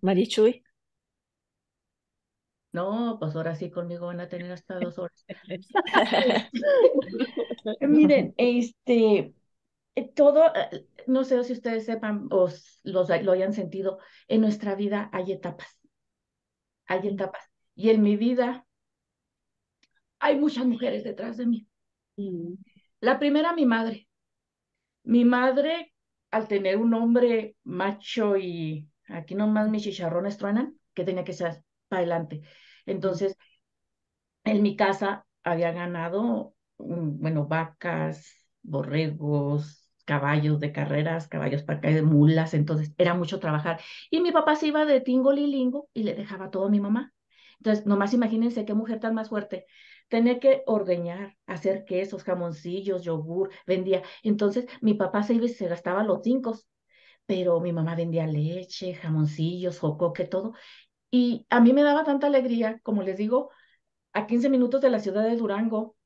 Marichui. No, pues ahora sí conmigo van a tener hasta dos horas. Miren, este, eh, todo, eh, no sé si ustedes sepan o los, lo hayan sentido, en nuestra vida hay etapas. Hay etapas. Y en mi vida hay muchas mujeres detrás de mí. Mm. La primera, mi madre. Mi madre, al tener un hombre macho y aquí nomás mis chicharrones truenan, que tenía que ser para adelante. Entonces, en mi casa había ganado, bueno, vacas, borregos, caballos de carreras, caballos para caer, mulas, entonces era mucho trabajar. Y mi papá se iba de tingo lilingo y le dejaba todo a mi mamá. Entonces, nomás imagínense qué mujer tan más fuerte. Tenía que ordeñar, hacer quesos, jamoncillos, yogur, vendía. Entonces, mi papá se iba se gastaba los cinco, pero mi mamá vendía leche, jamoncillos, jocoque, todo. Y a mí me daba tanta alegría, como les digo, a 15 minutos de la ciudad de Durango,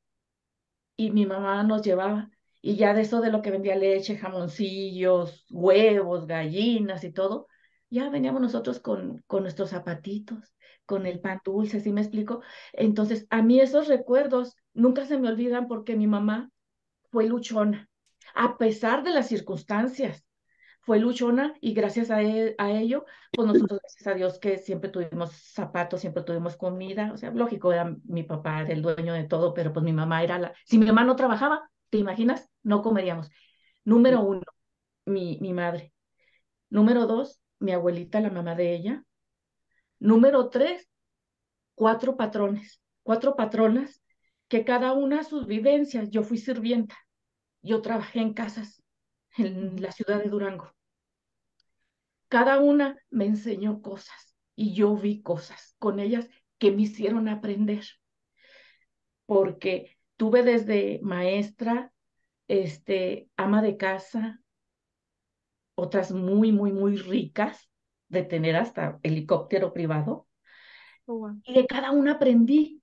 y mi mamá nos llevaba y ya de eso de lo que vendía leche, jamoncillos, huevos, gallinas y todo, ya veníamos nosotros con, con nuestros zapatitos, con el pan dulce, ¿sí me explico? Entonces, a mí esos recuerdos nunca se me olvidan porque mi mamá fue luchona, a pesar de las circunstancias, fue luchona y gracias a, e, ello, pues nosotros, gracias a Dios que siempre tuvimos zapatos, siempre tuvimos comida, o sea, lógico, era mi papá era el dueño de todo, pero pues mi mamá era la, si mi mamá no trabajaba, ¿Te imaginas? No comeríamos. Número uno, mi, madre. Número dos, mi abuelita, la mamá de ella. Número tres, cuatro patrones, cuatro patronas que cada una sus vivencias. Yo fui sirvienta, yo trabajé en casas en la ciudad de Durango. Cada una me enseñó cosas y yo vi cosas con ellas que me hicieron aprender. Porque tuve desde maestra, este, ama de casa, otras muy, muy, muy ricas, de tener hasta helicóptero privado. Oh, y de cada una aprendí.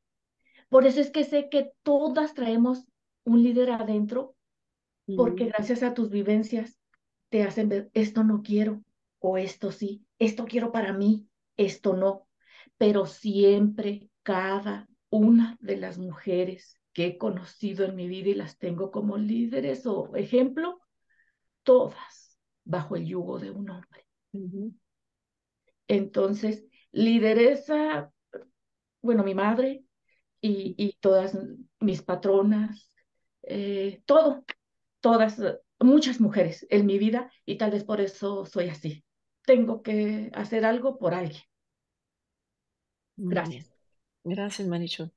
Por eso es que sé que todas traemos un líder adentro, porque gracias a tus vivencias te hacen ver, esto no quiero, o esto sí, esto quiero para mí, esto no. Pero siempre cada una de las mujeres que he conocido en mi vida y las tengo como líderes o ejemplo, todas bajo el yugo de un hombre. Entonces, lideresa, bueno, mi madre y, todas mis patronas, eh, todo, todas, muchas mujeres en mi vida y tal vez por eso soy así. Tengo que hacer algo por alguien. Gracias. Gracias, Marichu.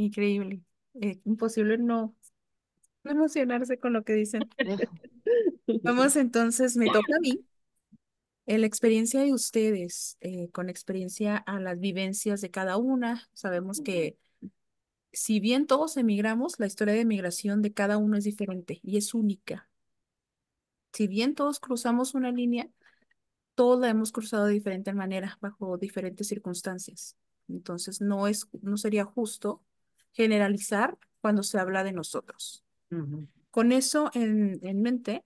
Increíble. Eh, imposible no, no emocionarse con lo que dicen. Vamos entonces, me toca a mí. La experiencia de ustedes, eh, con experiencia a las vivencias de cada una, sabemos que si bien todos emigramos, la historia de emigración de cada uno es diferente y es única. Si bien todos cruzamos una línea, todos la hemos cruzado de diferente manera, bajo diferentes circunstancias. Entonces, no, es, no sería justo generalizar cuando se habla de nosotros. Con eso en, mente,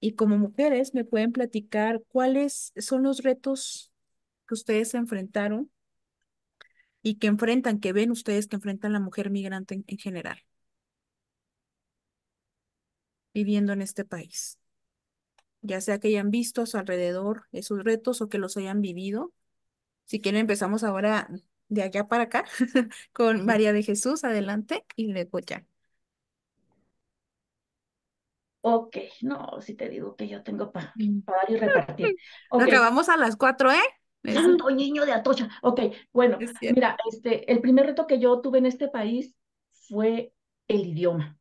y como mujeres me pueden platicar cuáles son los retos que ustedes enfrentaron y que enfrentan, que ven ustedes que enfrentan la mujer migrante en, en general viviendo en este país. Ya sea que hayan visto a su alrededor esos retos o que los hayan vivido. Si quieren empezamos ahora de allá para acá con María de Jesús, adelante y le escucha. Ok, no, si te digo que yo tengo para pagar y repartir. Okay. Acabamos a las cuatro, ¿eh? Ah, Santo niño de Atocha. Ok, bueno, mira, este, el primer reto que yo tuve en este país fue el idioma.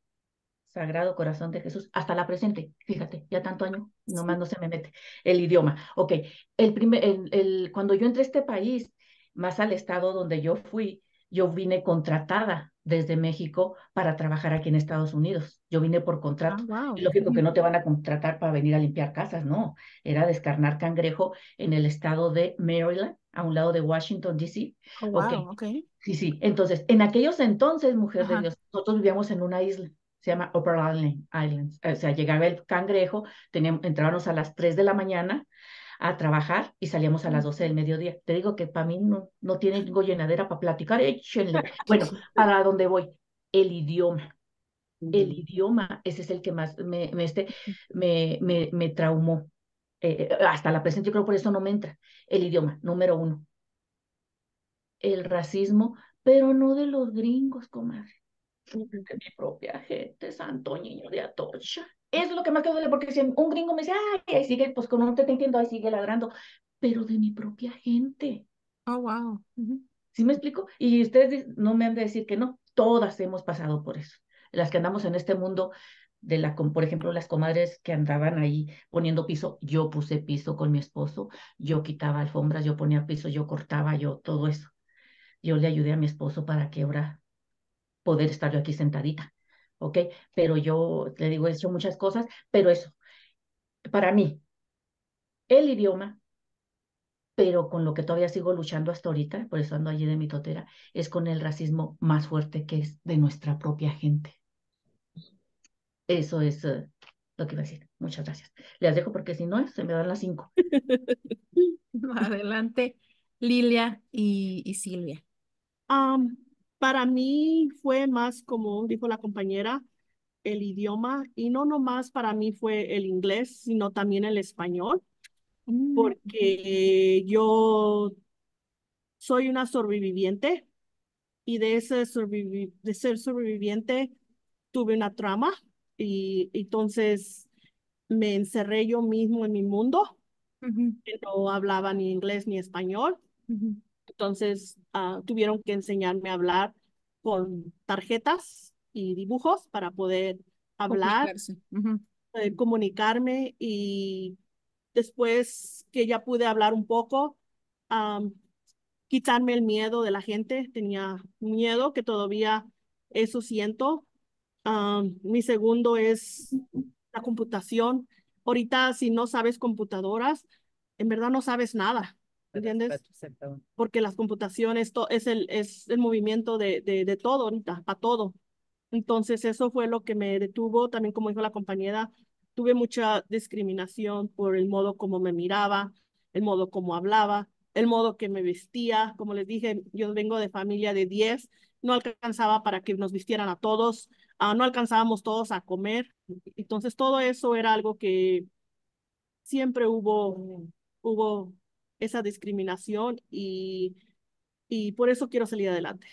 Sagrado Corazón de Jesús, hasta la presente, fíjate, ya tanto año, nomás no se me mete el idioma. Ok, el primer, el, el, cuando yo entré a este país, más al estado donde yo fui, yo vine contratada desde México para trabajar aquí en Estados Unidos. Yo vine por ah, contrato. lógico que no te van a contratar para venir a limpiar casas, no. Era descarnar cangrejo en el estado de Maryland, a un lado de Washington, D.C. wow, oh, okay. Sí, sí. Entonces, en aquellos entonces, mujer de Dios, nosotros vivíamos en una isla se llama Upper Island, Islands. O sea, llegaba el cangrejo, teníamos, entrábamos a las 3 de la mañana, a trabajar y salíamos a las 12 del mediodía. Te digo que para mí no, no tiene llenadera para platicar, Bueno, ¿para dónde voy? El idioma. El idioma, ese es el que más me, me, este, me, traumó. Eh, eh, eh, hasta la presente, yo creo por eso no me entra. El idioma, número uno. El racismo, pero no de los gringos, comadre. De mi propia gente, santo niño de Atocha. Es lo que más que duele, porque si un gringo me dice, ay, ahí sigue, pues con no te entiendo, ahí sigue ladrando, pero de mi propia gente. Oh, wow. ¿Sí me explico? Y ustedes no me han de decir que no, todas hemos pasado por eso. Las que andamos en este mundo de la, por ejemplo, las comadres que andaban ahí poniendo piso, yo puse piso con mi esposo, yo quitaba alfombras, yo ponía piso, yo cortaba, yo todo eso. Yo le ayudé a mi esposo para que ahora poder estar yo aquí sentadita. ¿ok? Pero yo, le digo, he hecho muchas cosas, pero eso, para mí, el idioma, pero con lo que todavía sigo luchando hasta ahorita, por eso ando allí de mi totera, es con el racismo más fuerte que es de nuestra propia gente. Eso es eh, lo que iba a decir. Muchas gracias. Les dejo porque si no, eh, se me dan las cinco. Adelante, Lilia y, Silvia. Um, para mí fue más como dijo la compañera, el idioma y no nomás para mí fue el inglés, sino también el español, mm. porque yo soy una sobreviviente y de, ese de ser sobreviviente tuve una trama y, entonces me encerré yo mismo en mi mundo, que no hablaba ni inglés ni español. Entonces, ah, tuvieron que enseñarme a hablar con tarjetas y dibujos para poder hablar, eh, comunicarme y después que ya pude hablar un poco, quitarme el miedo de la gente. Tenía miedo que todavía eso siento. mi segundo es la computación. Ahorita si no sabes computadoras, en verdad no sabes nada. ¿Entiendes? Porque las computaciones es, el, es el movimiento de, de, todo ahorita, para todo. Entonces eso fue lo que me detuvo. También como dijo la compañera, tuve mucha discriminación por el modo como me miraba, el modo como hablaba, el modo que me vestía. Como les dije, yo vengo de familia de 10, no alcanzaba para que nos vistieran a todos, ah, no alcanzábamos todos a comer. Entonces todo eso era algo que siempre hubo, hubo esa discriminación y, y por eso quiero salir adelante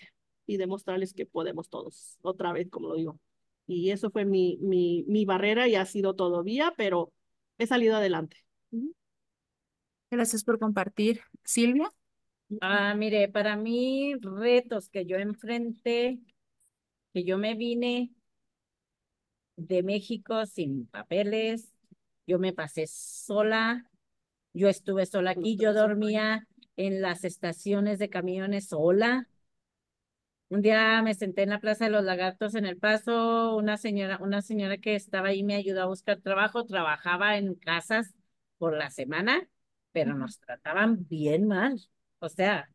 y demostrarles que podemos todos, otra vez, como lo digo. Y eso fue mi, mi, mi barrera y ha sido todavía, pero he salido adelante. Gracias por compartir. Silvia. Ah, mire, para mí retos que yo enfrenté, que yo me vine de México sin papeles, yo me pasé sola, yo estuve sola aquí, yo dormía en las estaciones de camiones sola. Un día me senté en la Plaza de los Lagartos en El Paso, una señora, una señora que estaba ahí me ayudó a buscar trabajo, trabajaba en casas por la semana, pero nos trataban bien mal. O sea,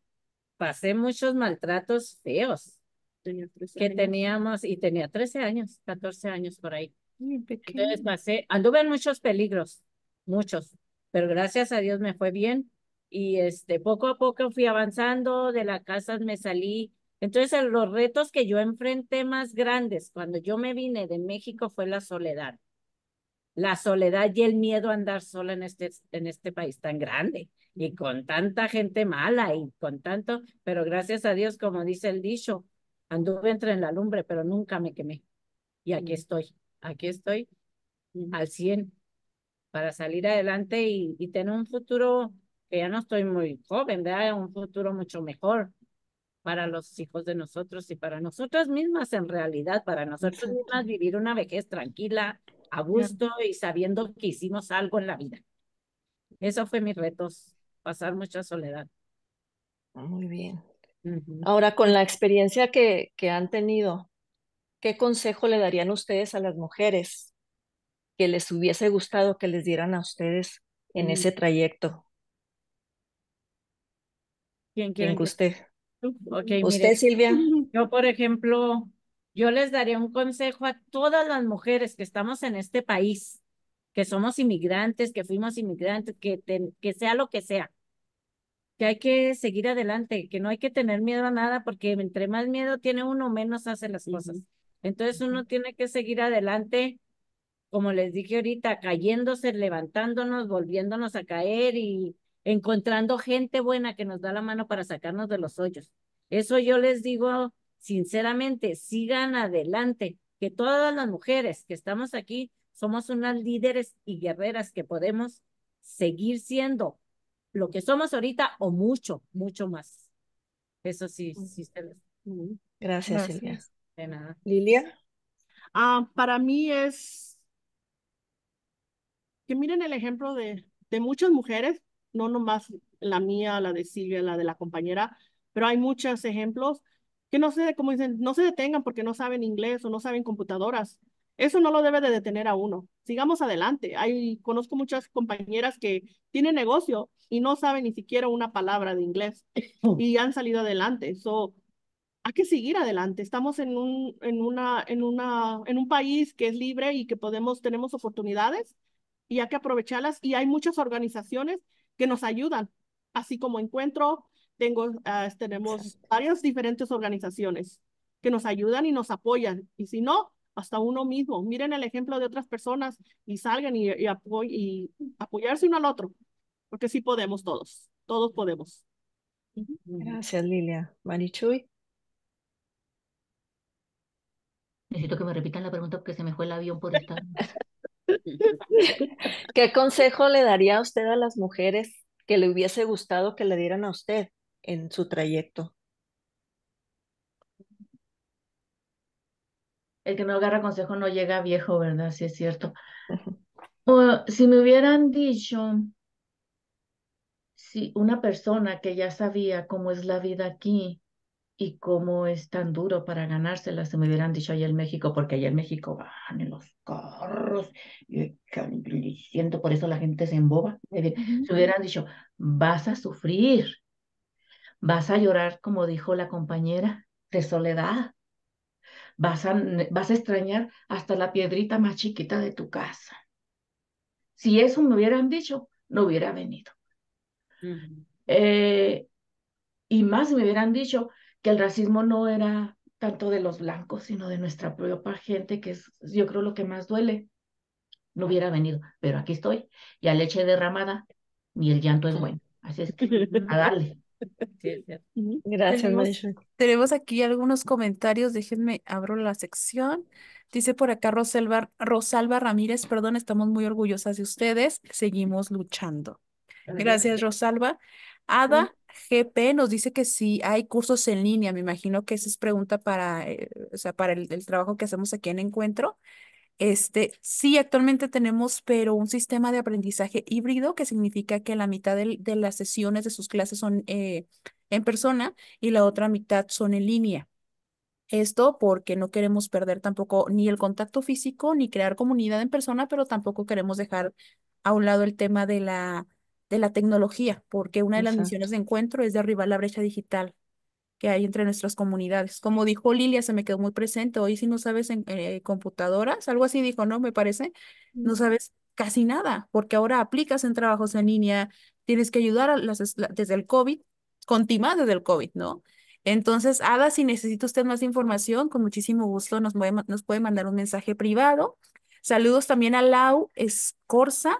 pasé muchos maltratos feos que teníamos y tenía 13 años, 14 años por ahí. Entonces pasé, anduve en muchos peligros, muchos, pero gracias a Dios me fue bien y este, poco a poco fui avanzando, de la casa me salí. Entonces los retos que yo enfrenté más grandes cuando yo me vine de México fue la soledad. La soledad y el miedo a andar sola en este, en este país tan grande y con tanta gente mala y con tanto, pero gracias a Dios, como dice el dicho, anduve entre la lumbre, pero nunca me quemé. Y aquí mm. estoy, aquí estoy mm. al 100 para salir adelante y, tener un futuro que ya no estoy muy joven, ¿verdad? Un futuro mucho mejor para los hijos de nosotros y para nosotras mismas en realidad, para nosotros mismas vivir una vejez tranquila, a gusto y sabiendo que hicimos algo en la vida. Eso fue mi retos, pasar mucha soledad. Ah, muy bien. Ahora, con la experiencia que, que han tenido, ¿qué consejo le darían ustedes a las mujeres que les hubiese gustado que les dieran a ustedes en mm. ese trayecto? ¿Quién quiere? usted. Okay, usted, Silvia. Yo, por ejemplo, yo les daría un consejo a todas las mujeres que estamos en este país, que somos inmigrantes, que fuimos inmigrantes, que, que sea lo que sea, que hay que seguir adelante, que no hay que tener miedo a nada, porque entre más miedo tiene uno, menos hace las cosas. Entonces uno tiene que seguir adelante como les dije ahorita, cayéndose, levantándonos, volviéndonos a caer y encontrando gente buena que nos da la mano para sacarnos de los hoyos. Eso yo les digo sinceramente, sigan adelante, que todas las mujeres que estamos aquí somos unas líderes y guerreras que podemos seguir siendo lo que somos ahorita o mucho, mucho más. Eso sí, mm. sí se mm. Gracias, Gracias, De nada. Lilia. Ah, para mí es que miren el ejemplo de, muchas mujeres, no nomás la mía, la de Silvia, la de la compañera, pero hay muchos ejemplos que no se, como dicen, no se detengan porque no saben inglés o no saben computadoras. Eso no lo debe de detener a uno. Sigamos adelante. Hay, conozco muchas compañeras que tienen negocio y no saben ni siquiera una palabra de inglés oh. y han salido adelante. So, hay que seguir adelante. Estamos en un, en una, en una, en un país que es libre y que podemos, tenemos oportunidades y hay que aprovecharlas. Y hay muchas organizaciones que nos ayudan, así como Encuentro, tengo, ah, tenemos varias diferentes organizaciones que nos ayudan y nos apoyan. Y si no, hasta uno mismo. Miren el ejemplo de otras personas y salgan y, apoyarse uno al otro, porque sí podemos todos, todos podemos. Gracias, Lilia. Marichuy. Necesito que me repitan la pregunta porque se me fue el avión por estar. ¿Qué consejo le daría a usted a las mujeres que le hubiese gustado que le dieran a usted en su trayecto? El que no agarra consejo no llega viejo, ¿verdad? Sí, es cierto. si me hubieran dicho, si una persona que ya sabía cómo es la vida aquí, y cómo es tan duro para ganársela, Se me hubieran dicho allá en México, porque allá en México van en los carros, y siento por eso la gente se emboba. Se hubieran dicho, vas a sufrir, vas a llorar, como dijo la compañera, de soledad. Vas a, vas a extrañar hasta la piedrita más chiquita de tu casa. Si eso me hubieran dicho, no hubiera venido. Eh, y más me hubieran dicho, que el racismo no era tanto de los blancos, sino de nuestra propia gente, que es yo creo lo que más duele. No hubiera venido, pero aquí estoy, y a leche derramada, ni el llanto es bueno. Así es que a darle. Gracias, tenemos, tenemos, aquí algunos comentarios, déjenme abro la sección. Dice por acá Rosalba Ramírez, perdón, estamos muy orgullosas de ustedes, seguimos luchando. Gracias, Rosalba. Ada GP nos dice que si hay cursos en línea, me imagino que esa es pregunta para, eh, o sea, para el, trabajo que hacemos aquí en Encuentro. Este, sí, actualmente tenemos, pero un sistema de aprendizaje híbrido que significa que la mitad de, las sesiones de sus clases son eh, en persona y la otra mitad son en línea. Esto porque no queremos perder tampoco ni el contacto físico ni crear comunidad en persona, pero tampoco queremos dejar a un lado el tema de la de la tecnología, porque una de las misiones de encuentro es derribar la brecha digital que hay entre nuestras comunidades. Como dijo Lilia, se me quedó muy presente, hoy si no sabes en eh, computadoras, algo así dijo, ¿no? Me parece, no mm. sabes casi nada, porque ahora aplicas en trabajos en línea, tienes que ayudar a las, desde el COVID, con desde el COVID, ¿no? Entonces, Ada, si necesita usted más información, con muchísimo gusto nos puede, nos puede mandar un mensaje privado. Saludos también a Lau Escorza,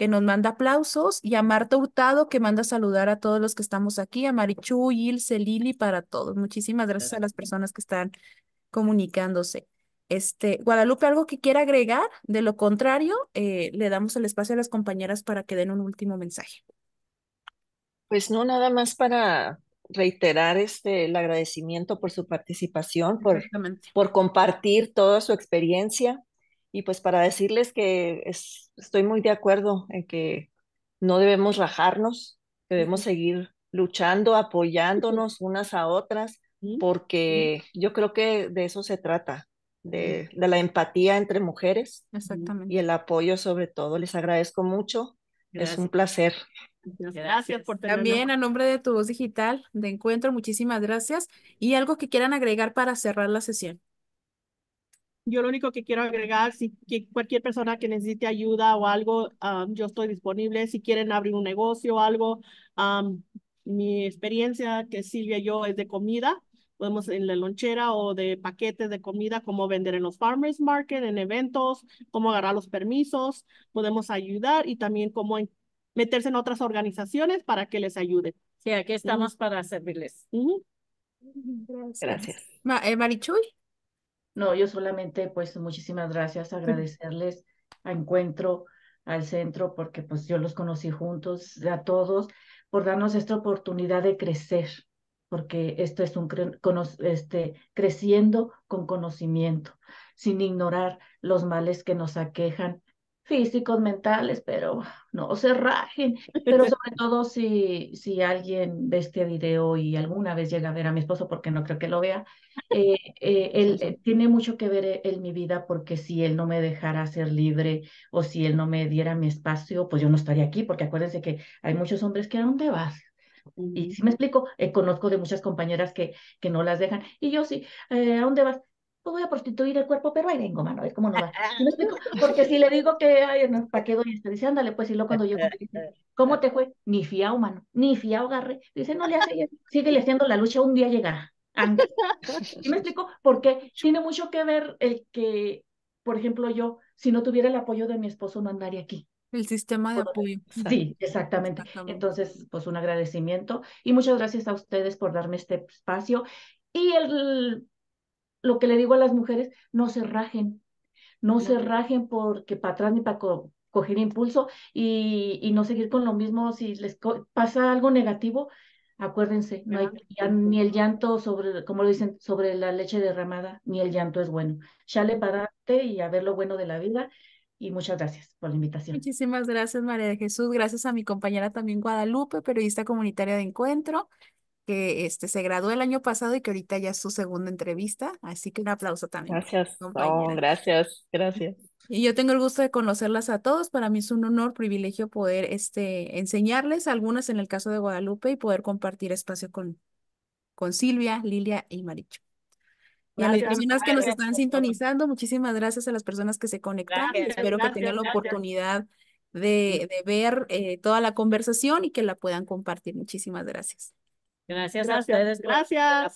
que nos manda aplausos, y a Marta Hurtado, que manda saludar a todos los que estamos aquí, a Marichu, Ilse, Lili, para todos. Muchísimas gracias a las personas que están comunicándose. Este, Guadalupe, ¿algo que quiera agregar? De lo contrario, eh, le damos el espacio a las compañeras para que den un último mensaje. Pues no, nada más para reiterar este, el agradecimiento por su participación, por, por compartir toda su experiencia y pues para decirles que estoy muy de acuerdo en que no debemos rajarnos, debemos seguir luchando, apoyándonos unas a otras, porque yo creo que de eso se trata, de, la empatía entre mujeres Exactamente. y el apoyo sobre todo. Les agradezco mucho, es un placer. Gracias por También a nombre de tu voz digital de encuentro, muchísimas gracias. ¿Y algo que quieran agregar para cerrar la sesión? Yo lo único que quiero agregar, si que cualquier persona que necesite ayuda o algo, ah, yo estoy disponible. Si quieren abrir un negocio o algo, ah, mi experiencia que Silvia y yo es de comida. Podemos en la lonchera o de paquetes de comida, cómo vender en los farmers market, en eventos, cómo agarrar los permisos. Podemos ayudar y también cómo meterse en otras organizaciones para que les ayuden. Sí, aquí estamos para servirles. Gracias. Gracias. Ma, eh, Marichuy. No, yo solamente, pues muchísimas gracias, agradecerles a Encuentro, al centro, porque pues yo los conocí juntos, a todos, por darnos esta oportunidad de crecer, porque esto es un este, creciendo con conocimiento, sin ignorar los males que nos aquejan físicos, mentales, pero no se rajen. Pero sobre todo si, si alguien ve este video y alguna vez llega a ver a mi esposo, porque no creo que lo vea, eh, eh, él eh, tiene mucho que ver en mi vida porque si él no me dejara ser libre o si él no me diera mi espacio, pues yo no estaría aquí, porque acuérdense que hay muchos hombres que ¿a dónde vas? Y si me explico, conozco de muchas compañeras que, que no las dejan. Y yo sí, ¿a dónde vas? pues voy a prostituir el cuerpo, pero ahí vengo, mano, a ver cómo no va. Porque si le digo que, ay, ¿para qué doy esto? Dice, ándale, pues, y luego cuando llego ¿cómo te fue? Ni fiao, mano, ni fiao garre. Dice, no le hace, sigue haciendo la lucha, un día llegará. Y me explico? Porque tiene mucho que ver el que, por ejemplo, yo, si no tuviera el apoyo de mi esposo, no andaría aquí. El sistema de apoyo. Sí, exactamente. Entonces, pues un agradecimiento y muchas gracias a ustedes por darme este espacio. Y el lo que le digo a las mujeres, no se rajen, no, se rajen porque para atrás ni para coger impulso y, no seguir con lo mismo si les pasa algo negativo. Acuérdense, no ni el llanto sobre, como lo dicen, sobre la leche derramada, ni el llanto es bueno. Chale para darte y a ver lo bueno de la vida y muchas gracias por la invitación. Muchísimas gracias, María de Jesús. Gracias a mi compañera también Guadalupe, periodista comunitaria de Encuentro que este, se graduó el año pasado y que ahorita ya es su segunda entrevista, así que un aplauso también. Gracias, oh, gracias, gracias. Y yo tengo el gusto de conocerlas a todos, para mí es un honor, privilegio poder este, enseñarles algunas en el caso de Guadalupe y poder compartir espacio con, con Silvia, Lilia y Maricho. Y a las personas que nos están sintonizando, muchísimas gracias a las personas que se conectaron. Espero que tengan la oportunidad de, de ver eh, toda la conversación y que la puedan compartir. Muchísimas gracias. Gracias, gracias a ustedes. Gracias.